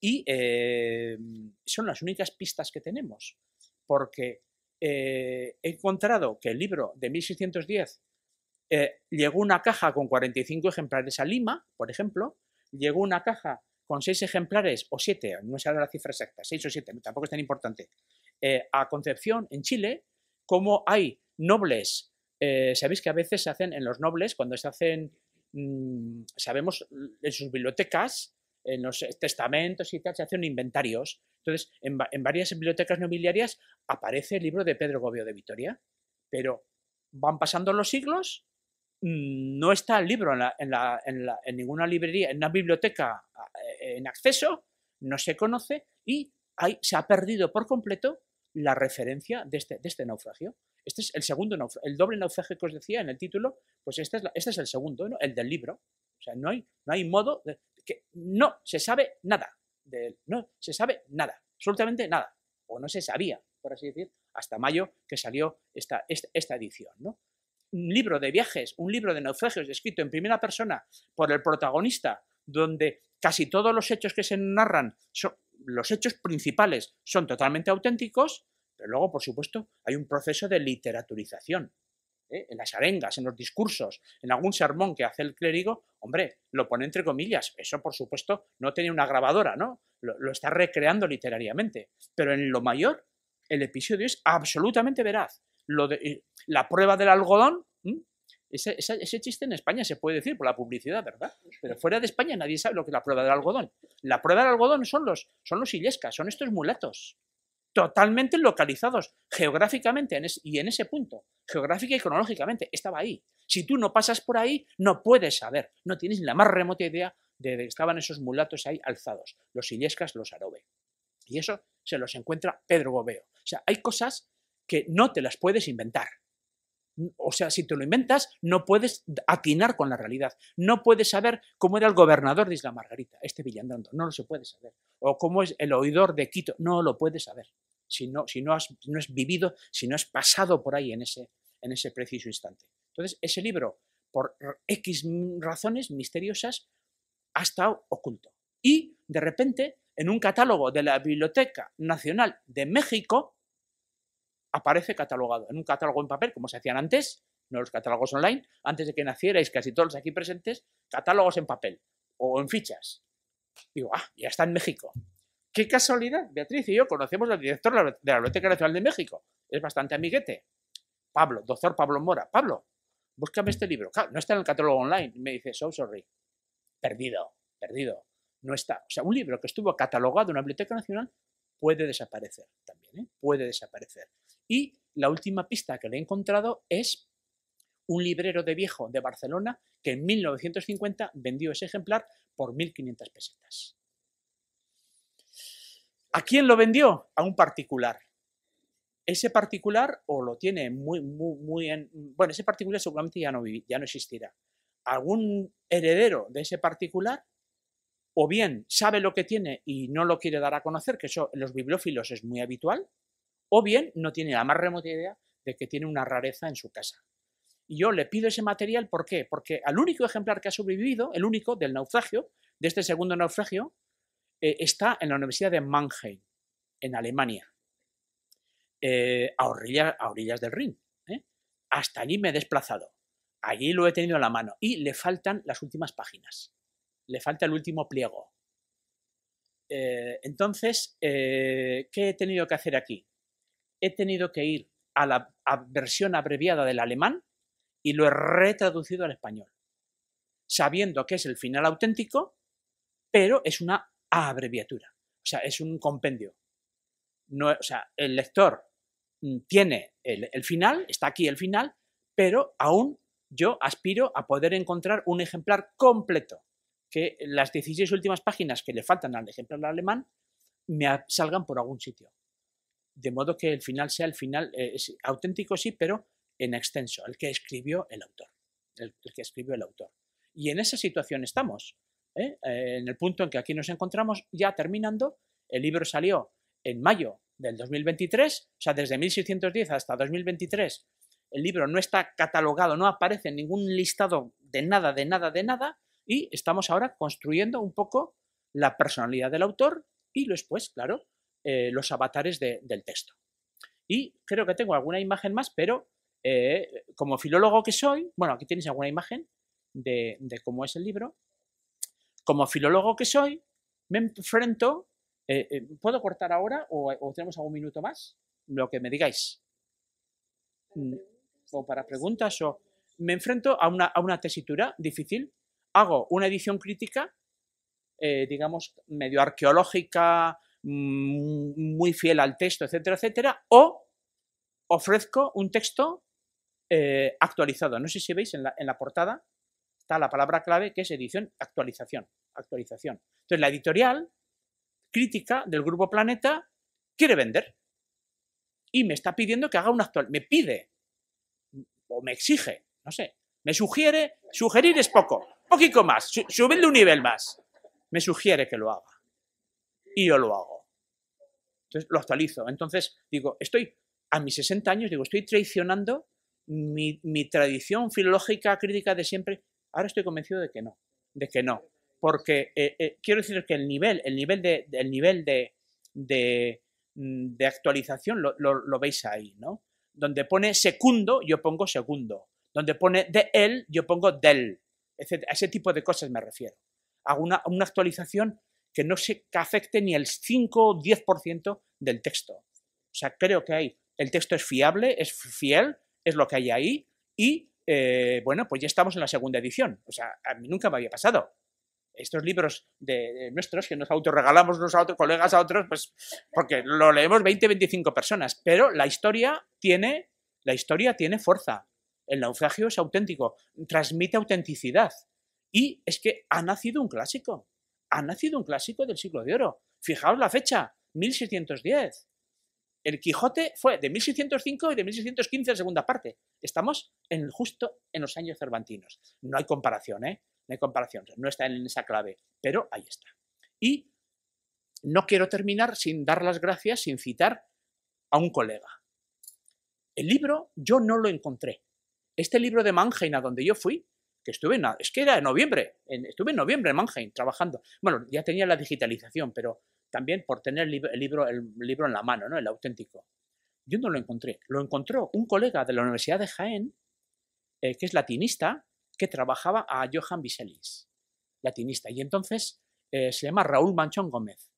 Y eh, son las únicas pistas que tenemos, porque eh, he encontrado que el libro de 1610 eh, llegó una caja con 45 ejemplares a Lima, por ejemplo, llegó una caja con seis ejemplares o siete, no sé la cifra exacta, seis o siete, tampoco es tan importante, eh, a Concepción, en Chile, como hay nobles, eh, sabéis que a veces se hacen en los nobles, cuando se hacen, mm, sabemos, mm, en sus bibliotecas, en los testamentos y tal, se hacen inventarios. Entonces, en, en varias bibliotecas nobiliarias aparece el libro de Pedro Gobio de Vitoria, pero van pasando los siglos Mm, no está el libro en, ninguna librería, en una biblioteca eh, en acceso, no se conoce y hay, se ha perdido por completo la referencia de este, este naufragio. Este es el segundo el doble naufragio que os decía en el título, pues este es, este es el segundo, el del libro. O sea, no hay, no hay modo de, que no se sabe nada de no se sabe nada, absolutamente nada, o no se sabía, por así decir, hasta mayo que salió esta, esta edición, ¿no? un libro de viajes, un libro de naufragios escrito en primera persona por el protagonista, donde casi todos los hechos que se narran, los hechos principales son totalmente auténticos, pero luego, por supuesto, hay un proceso de literaturización. ¿eh? En las arengas, en los discursos, en algún sermón que hace el clérigo, hombre, lo pone entre comillas. Eso, por supuesto, no tiene una grabadora, ¿no? lo está recreando literariamente. Pero en lo mayor, el episodio es absolutamente veraz de, eh, la prueba del algodón, ese, chiste en España se puede decir por la publicidad, ¿verdad? Pero fuera de España nadie sabe lo que es la prueba del algodón. La prueba del algodón son los, son los illescas, son estos mulatos, totalmente localizados geográficamente y en ese punto, geográfica y cronológicamente, estaba ahí. Si tú no pasas por ahí, no puedes saber, no tienes la más remota idea de que estaban esos mulatos ahí alzados, los illescas, los arobe. Y eso se los encuentra Pedro Gobeo. O sea, hay cosas que no te las puedes inventar. O sea, si te lo inventas, no puedes atinar con la realidad. No puedes saber cómo era el gobernador de Isla Margarita, este Villandrando, no lo se puede saber. O cómo es el oidor de Quito, no lo puedes saber. Si no, si no, has, no vivido, si no has pasado por ahí en ese, en ese preciso instante. Entonces, ese libro, por X razones misteriosas, ha estado oculto. Y, de repente, en un catálogo de la Biblioteca Nacional de México, aparece catalogado en un catálogo en papel, como se hacían antes, no los catálogos online, antes de que nacierais casi todos los aquí presentes, catálogos en papel o en fichas. Digo, ah, ya está en México. Qué casualidad, Beatriz y yo conocemos al director de la Biblioteca Nacional de México, es bastante amiguete. Pablo, doctor Pablo Mora. Pablo, búscame este libro. no está en el catálogo online. me dice, so sorry, perdido, perdido. No está. O sea, un libro que estuvo catalogado en la Biblioteca Nacional puede desaparecer también, ¿eh? puede desaparecer. Y la última pista que le he encontrado es un librero de viejo de Barcelona que en 1950 vendió ese ejemplar por 1.500 pesetas. ¿A quién lo vendió? A un particular. Ese particular o lo tiene muy, muy, muy en... Bueno, ese particular seguramente ya no, ya no existirá. Algún heredero de ese particular o bien sabe lo que tiene y no lo quiere dar a conocer, que eso en los bibliófilos es muy habitual, o bien no tiene la más remota idea de que tiene una rareza en su casa. Y yo le pido ese material, ¿por qué? Porque al único ejemplar que ha sobrevivido, el único del naufragio, de este segundo naufragio, eh, está en la Universidad de Mannheim, en Alemania, eh, a, orillas, del Rin. ¿eh? Hasta allí me he desplazado, allí lo he tenido en la mano y le faltan las últimas páginas, le falta el último pliego. entonces, ¿qué he tenido que hacer aquí? he tenido que ir a la versión abreviada del alemán y lo he retraducido al español, sabiendo que es el final auténtico, pero es una abreviatura, o sea, es un compendio. No, o sea, el lector mm, tiene el, el final, está aquí el final, pero aún yo aspiro a poder encontrar un ejemplar completo, que las 16 últimas páginas que le faltan al ejemplar alemán me salgan por algún sitio de modo que el final sea el final, eh, auténtico sí, pero en extenso, el que escribió el autor, el, que escribió el autor. Y en esa situación estamos, ¿eh? Eh, en el punto en que aquí nos encontramos ya terminando, el libro salió en mayo del 2023, o sea, desde 1610 hasta 2023, el libro no está catalogado, no aparece en ningún listado de nada, de nada, de nada, y estamos ahora construyendo un poco la personalidad del autor y después, claro, eh, los avatares del texto. Y creo que tengo alguna imagen más, pero eh, como filólogo que soy, bueno, aquí tienes alguna imagen de, cómo es el libro, como filólogo que soy, me enfrento, eh, ¿puedo cortar ahora o, tenemos algún minuto más? Lo que me digáis. Mm, o para preguntas, o me enfrento a una, a una tesitura difícil, hago una edición crítica, digamos, medio arqueológica, Mm, muy fiel al texto, etcétera, etcétera, o ofrezco un texto eh, actualizado. No sé si veis en la, portada, está la palabra clave que es edición actualización. actualización. Entonces, la editorial crítica del Grupo Planeta quiere vender y me está pidiendo que haga una actual, me pide o me exige, no sé, me sugiere, sugerir es poco, poquito más, subirle un nivel más, me sugiere que lo haga y yo lo hago. Entonces lo actualizo. Entonces digo, estoy a mis 60 años, digo, estoy traicionando mi, tradición filológica crítica de siempre. Ahora estoy convencido de que no, de que no. Porque eh, eh, quiero decir que el nivel, el nivel de, nivel de, de, mm, actualización lo, veis ahí, ¿no? Donde pone segundo, yo pongo segundo. Donde pone de él, yo pongo del. A ese tipo de cosas me refiero. Hago una actualización que no se afecte ni el 5 o 10% del texto. O sea, creo que hay, el texto es fiable, es fiel, es lo que hay ahí y, eh, bueno, pues ya estamos en la segunda edición. O sea, a mí nunca me había pasado. Estos libros de, nuestros que nos autorregalamos unos a otros, colegas a otros, pues porque lo leemos 20, 25 personas, pero la historia tiene, la historia tiene fuerza. El naufragio es auténtico, transmite autenticidad. Y es que ha nacido un clásico ha nacido un clásico del siglo de oro. Fijaos la fecha, 1610. El Quijote fue de 1605 y de 1615 la segunda parte. Estamos en justo en los años cervantinos. No hay comparación, ¿eh? No hay comparación, no está en esa clave, pero ahí está. Y no quiero terminar sin dar las gracias, sin citar a un colega. El libro yo no lo encontré. Este libro de Mannheim, a donde yo fui, que estuve en, es que era en noviembre, estuve en noviembre en Mannheim trabajando. Bueno, ya tenía la digitalización, pero también por tener el libro, el libro en la mano, ¿no? El auténtico. Yo no lo encontré. Lo encontró un colega de la Universidad de Jaén, eh, que es latinista, que trabajaba a Johann Biselis latinista. Y entonces eh, se llama Raúl Manchón Gómez.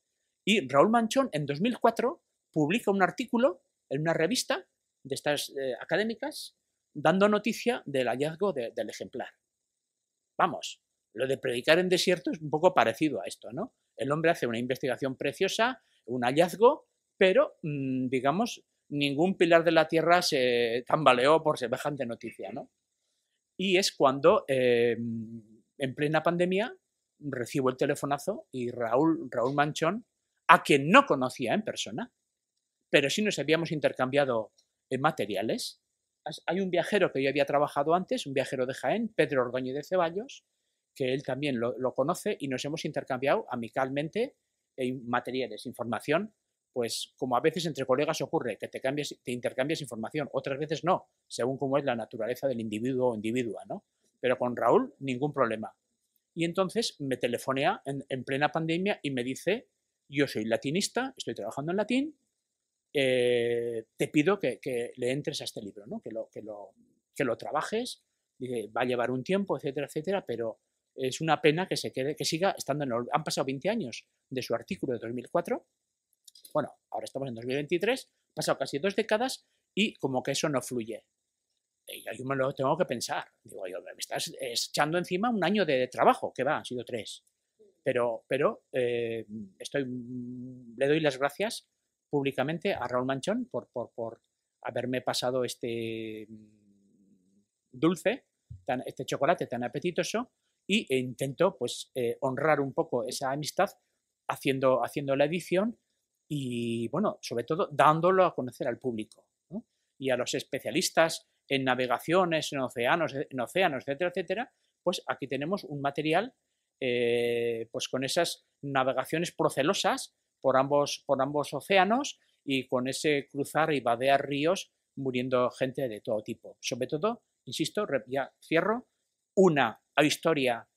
Y Raúl Manchón en 2004 publica un artículo en una revista de estas eh, académicas dando noticia del hallazgo del ejemplar. Vamos, lo de predicar en desierto es un poco parecido a esto, ¿no? El hombre hace una investigación preciosa, un hallazgo, pero, mm, digamos, ningún pilar de la tierra se tambaleó por semejante noticia, ¿no? Y es cuando, em, en plena pandemia, recibo el telefonazo y Raúl, Raúl Manchón, a quien no conocía en persona, pero sí nos habíamos intercambiado eh, materiales, hay un viajero que yo había trabajado antes, un viajero de Jaén, Pedro Ordoñez de Ceballos, que él también lo, conoce y nos hemos intercambiado amicalmente en materiales, información, pues como a veces entre colegas ocurre, que te, cambias, te intercambias información, otras veces no, según cómo es la naturaleza del individuo o individua, ¿no? Pero con Raúl ningún problema. Y entonces me telefonea en plena pandemia y me dice, yo soy latinista, estoy trabajando en latín, eh, te pido que, le entres a este libro, ¿no? que, lo, que, lo, que lo trabajes, va a llevar un tiempo, etcétera, etcétera, pero es una pena que se quede, que siga estando en el, Han pasado 20 años de su artículo de 2004, bueno, ahora estamos en 2023, han pasado casi dos décadas y como que eso no fluye. Y yo me lo tengo que pensar. Digo, me estás echando encima un año de trabajo, que va, han sido tres. Pero, pero eh, estoy, le doy las gracias públicamente a Raúl Manchón por, haberme pasado este mm, dulce, este chocolate tan apetitoso y e intento pues eh, honrar un poco esa amistad haciendo, haciendo la edición y bueno, sobre todo dándolo a conocer al público y a los especialistas en navegaciones, en océanos, eh, en océanos, etcétera, etcétera, pues aquí tenemos un material eh, pues con esas navegaciones procelosas por ambos, por ambos océanos y con ese cruzar y vadear ríos muriendo gente de todo tipo. Sobre todo, insisto, ya cierro, una historia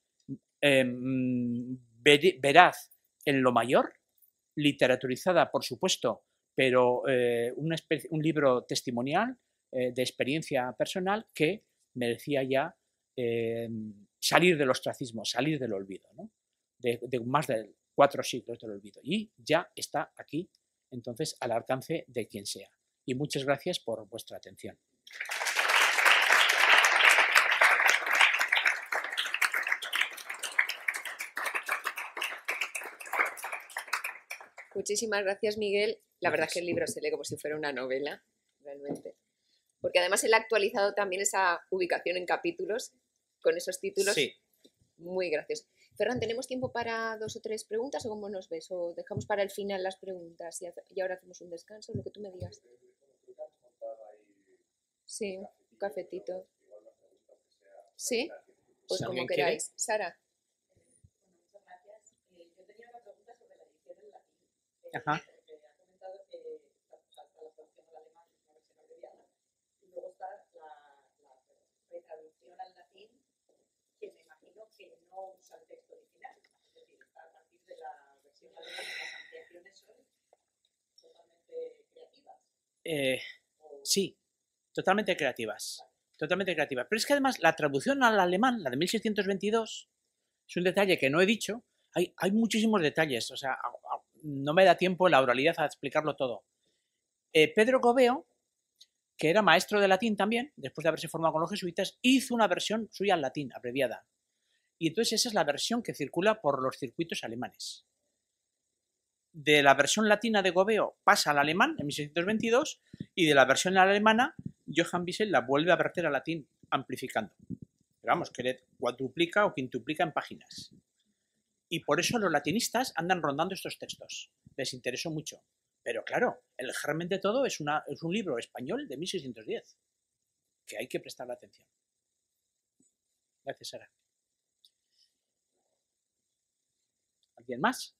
eh, mm, veraz en lo mayor, literaturizada, por supuesto, pero eh, un, libro testimonial eh, de experiencia personal que merecía ya salir del ostracismo, salir del olvido, de, más del cuatro siglos del olvido. Y ya está aquí, entonces, al alcance de quien sea. Y muchas gracias por vuestra atención. Muchísimas gracias, Miguel. La verdad es que el libro se lee como si fuera una novela, realmente. Porque además él ha actualizado también esa ubicación en capítulos con esos títulos. Sí. Muy gracioso. Ferran, ¿tenemos tiempo para dos o tres preguntas o cómo nos ves? ¿O dejamos para el final las preguntas y, ahora hacemos un descanso? Lo que tú me digas. Sí, un cafetito. Sí, pues como queráis. Quiere? Sara. Ajá. que no usa el texto original. a partir de la versión alemana, las ampliaciones son totalmente creativas. Eh, sí, totalmente creativas. Totalmente creativas. Pero es que además la traducción al alemán, la de 1622, es un detalle que no he dicho. Hay, hay muchísimos detalles, o sea, no me da tiempo en la oralidad a explicarlo todo. Eh, Pedro Gobeo que era maestro de latín también, después de haberse formado con los jesuitas, hizo una versión suya en latín, abreviada. Y entonces esa es la versión que circula por los circuitos alemanes. De la versión latina de Gobeo pasa al alemán en 1622 y de la versión alemana Johann Wiesel la vuelve a verter al latín amplificando. Pero vamos, que le cuadruplica o quintuplica en páginas. Y por eso los latinistas andan rondando estos textos. Les interesó mucho. Pero claro, el germen de todo es, es un libro español de 1610, que hay que prestarle atención. Gracias, Sara. ¿Quién más.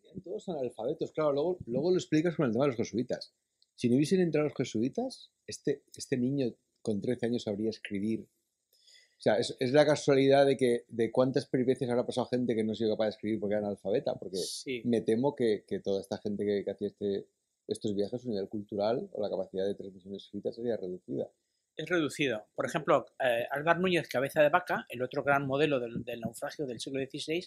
Serían todos analfabetos, claro, luego, luego lo explicas con el tema de los jesuitas. Si no hubiesen entrado los jesuitas, este, este niño con 13 años sabría escribir. O sea, es, la casualidad de que de cuántas peripecias habrá pasado gente que no ha sido capaz de escribir porque era analfabeta, porque me temo que, toda esta gente que, hacía este, estos viajes, su nivel cultural o la capacidad de transmisión escritas sería reducida es reducido. Por ejemplo, Álvaro eh, Núñez Cabeza de Vaca, el otro gran modelo del, naufragio del siglo XVI,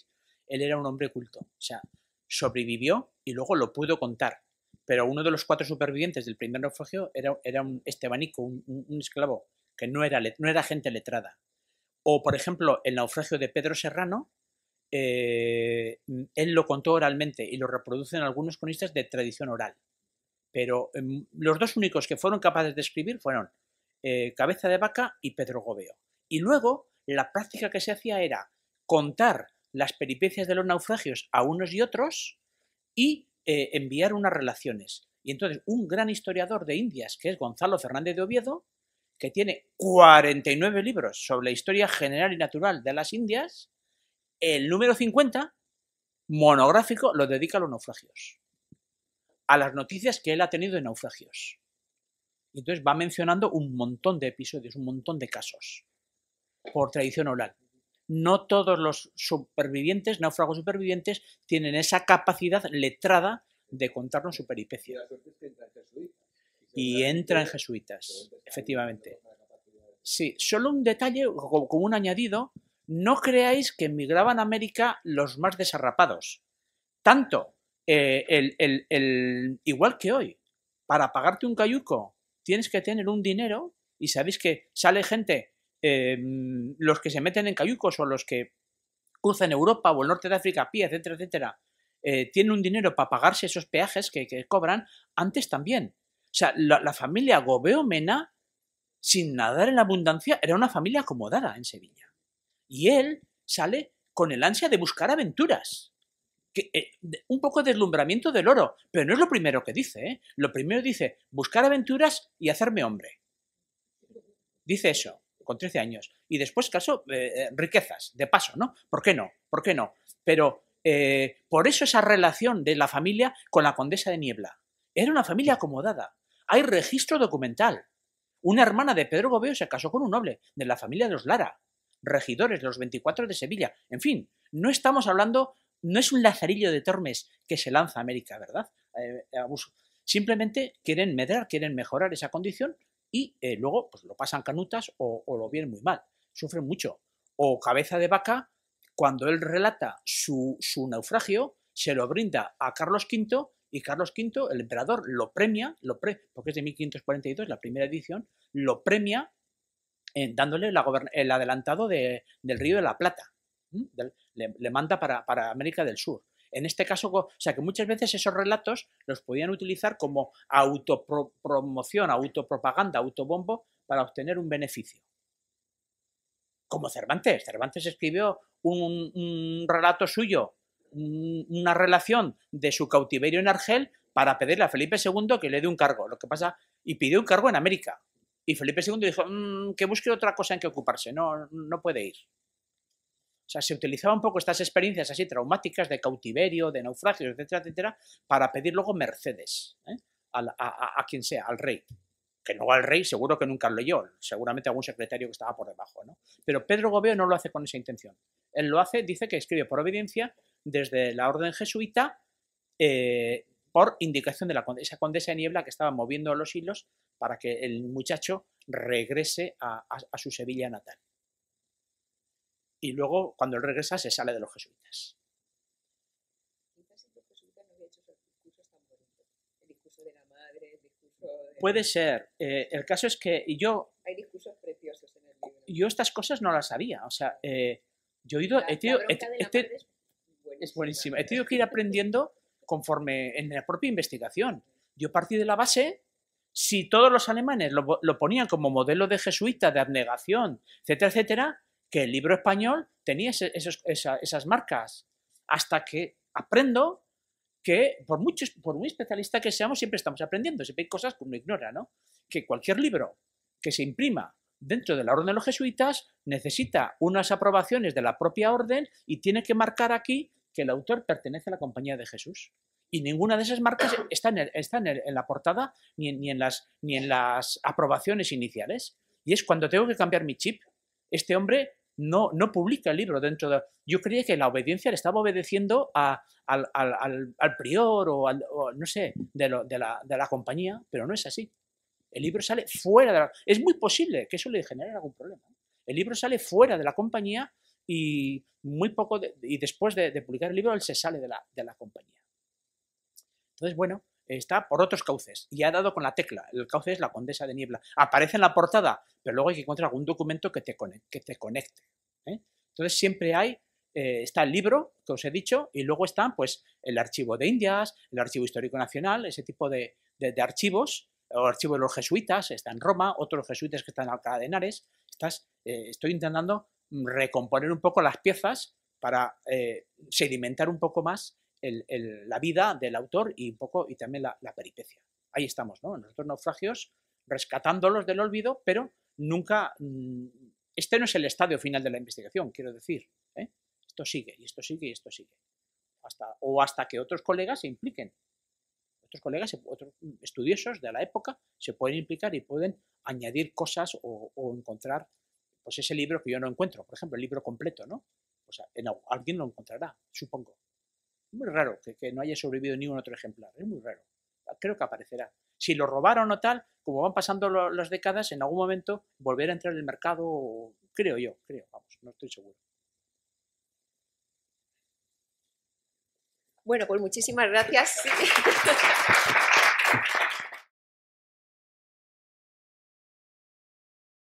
él era un hombre culto. O sea, sobrevivió y luego lo pudo contar. Pero uno de los cuatro supervivientes del primer naufragio era, era un estebanico, un, esclavo, que no era, no era gente letrada. O, por ejemplo, el naufragio de Pedro Serrano, eh, él lo contó oralmente y lo reproducen algunos cronistas de tradición oral. Pero em, los dos únicos que fueron capaces de escribir fueron eh, cabeza de vaca y Pedro Gobeo. Y luego la práctica que se hacía era contar las peripecias de los naufragios a unos y otros y eh, enviar unas relaciones. Y entonces un gran historiador de Indias, que es Gonzalo Fernández de Oviedo, que tiene 49 libros sobre la historia general y natural de las Indias, el número 50, monográfico, lo dedica a los naufragios, a las noticias que él ha tenido de naufragios. Y entonces va mencionando un montón de episodios, un montón de casos, por tradición oral. No todos los supervivientes, náufragos supervivientes, tienen esa capacidad letrada de contarnos su peripecia. Y entran jesuitas, efectivamente. Sí, solo un detalle, como un añadido, no creáis que emigraban a América los más desarrapados. Tanto eh, el, igual que hoy, para pagarte un cayuco, tienes que tener un dinero y sabéis que sale gente, em, los que se meten en cayucos o los que cruzan Europa o el norte de África a pie, etcétera, etcétera, tiene eh, tienen un dinero para pagarse esos peajes que, cobran, antes también. O sea, la, la, familia Gobeo Mena, sin nadar en la abundancia, era una familia acomodada en Sevilla. Y él sale con el ansia de buscar aventuras. Eh, un poco de deslumbramiento del oro, pero no es lo primero que dice. ¿eh? Lo primero dice buscar aventuras y hacerme hombre. Dice eso, con 13 años. Y después, caso, eh, riquezas, de paso, ¿no? ¿Por qué no? ¿Por qué no? Pero por eso esa relación de la familia con la condesa de Niebla. Era una familia acomodada. Hay registro documental. Una hermana de Pedro Gobeo se casó con un noble de la familia de los Lara, regidores de los 24 de Sevilla. En fin, no estamos hablando no es un lazarillo de Tormes que se lanza a América, ¿verdad? Eh, eh, Simplemente quieren medrar, quieren mejorar esa condición y eh, luego pues, lo pasan canutas o, lo vienen muy mal, sufren mucho. O cabeza de vaca, cuando él relata su, naufragio, se lo brinda a Carlos V y Carlos V, el emperador, lo premia, lo porque es de 1542, la primera edición, lo premia dándole el adelantado del río de la Plata le, manda para, América del Sur. En este caso, o sea que muchas veces esos relatos los podían utilizar como autopromoción, autopropaganda, autobombo para obtener un beneficio. Como Cervantes. Cervantes escribió un, relato suyo, una relación de su cautiverio en Argel para pedirle a Felipe II que le dé un cargo. Lo que pasa, y pidió un cargo en América. Y Felipe II dijo mm, que busque otra cosa en que ocuparse, no puede ir. O sea, se utilizaba un poco estas experiencias así traumáticas de cautiverio, de naufragios, etcétera, etcétera, para pedir luego mercedes ¿eh? a, quien sea, al rey. Que no al rey, seguro que nunca lo leyó, seguramente algún secretario que estaba por debajo. ¿no? Pero Pedro Gobeo no lo hace con esa intención. Él lo hace, dice que escribe por obediencia desde la orden jesuita eh, por indicación de la condesa, esa condesa de Niebla que estaba moviendo los hilos para que el muchacho regrese a su Sevilla natal y luego cuando él regresa se sale de los jesuitas. Puede ser. el caso es que yo... Hay discursos preciosos en el libro. Yo estas cosas no las sabía. O sea, eh, yo he ido... he tenido, es, buenísima. He tenido que ir aprendiendo conforme en la propia investigación. Yo partí de la base, si todos los alemanes lo, lo ponían como modelo de jesuita, de abnegación, etcétera, etcétera, que el libro español tenía esas marcas. Hasta que aprendo que, por, muy especialista que seamos, siempre estamos aprendiendo, siempre hay cosas que uno ignora, ¿no? Que cualquier libro que se imprima dentro de la orden de los jesuitas necesita unas aprobaciones de la propia orden y tiene que marcar aquí que el autor pertenece a la compañía de Jesús. Y ninguna de esas marcas está en, la portada ni en, las, ni en las aprobaciones iniciales. Y es cuando tengo que cambiar mi chip. Este hombre no, no publica el libro dentro de... Yo creía que la obediencia le estaba obedeciendo a, al, prior o, al, no sé, de, lo, de, la, de, la, compañía, pero no es así. El libro sale fuera de la... Es muy posible que eso le genere algún problema. ¿eh? El libro sale fuera de la compañía y muy poco y después de, publicar el libro él se sale de la, de la compañía. Entonces, bueno, está por otros cauces y ha dado con la tecla. El cauce es la Condesa de Niebla. Aparece en la portada, pero luego hay que encontrar algún documento que te conecte. Que te conecte ¿eh? Entonces siempre hay, eh, está el libro que os he dicho y luego está pues, el archivo de Indias, el archivo histórico nacional, ese tipo de, archivos, o archivo de los jesuitas, está en Roma, otros jesuitas que están en Alcalá de Henares. Eh, estoy intentando mm, recomponer un poco las piezas para sedimentar un poco más la vida del autor y un poco y también la, peripecia. Ahí estamos, ¿no? En naufragios, rescatándolos del olvido, pero nunca... Mm, este no es el estadio final de la investigación, quiero decir. ¿eh? Esto sigue, y esto sigue, y esto sigue. Hasta, o hasta que otros colegas se impliquen. Otros colegas, otros estudiosos de la época se pueden implicar y pueden añadir cosas o, o encontrar pues ese libro que yo no encuentro. Por ejemplo, el libro completo, ¿no? O sea, en, alguien lo encontrará, supongo. Muy raro que, no haya sobrevivido ni un otro ejemplar, es muy raro. Ah, creo que aparecerá. Si lo robaron o tal, como van pasando las décadas, en algún momento volverá a entrar en el mercado, creo yo, creo, vamos, no estoy seguro. Bueno, pues muchísimas gracias.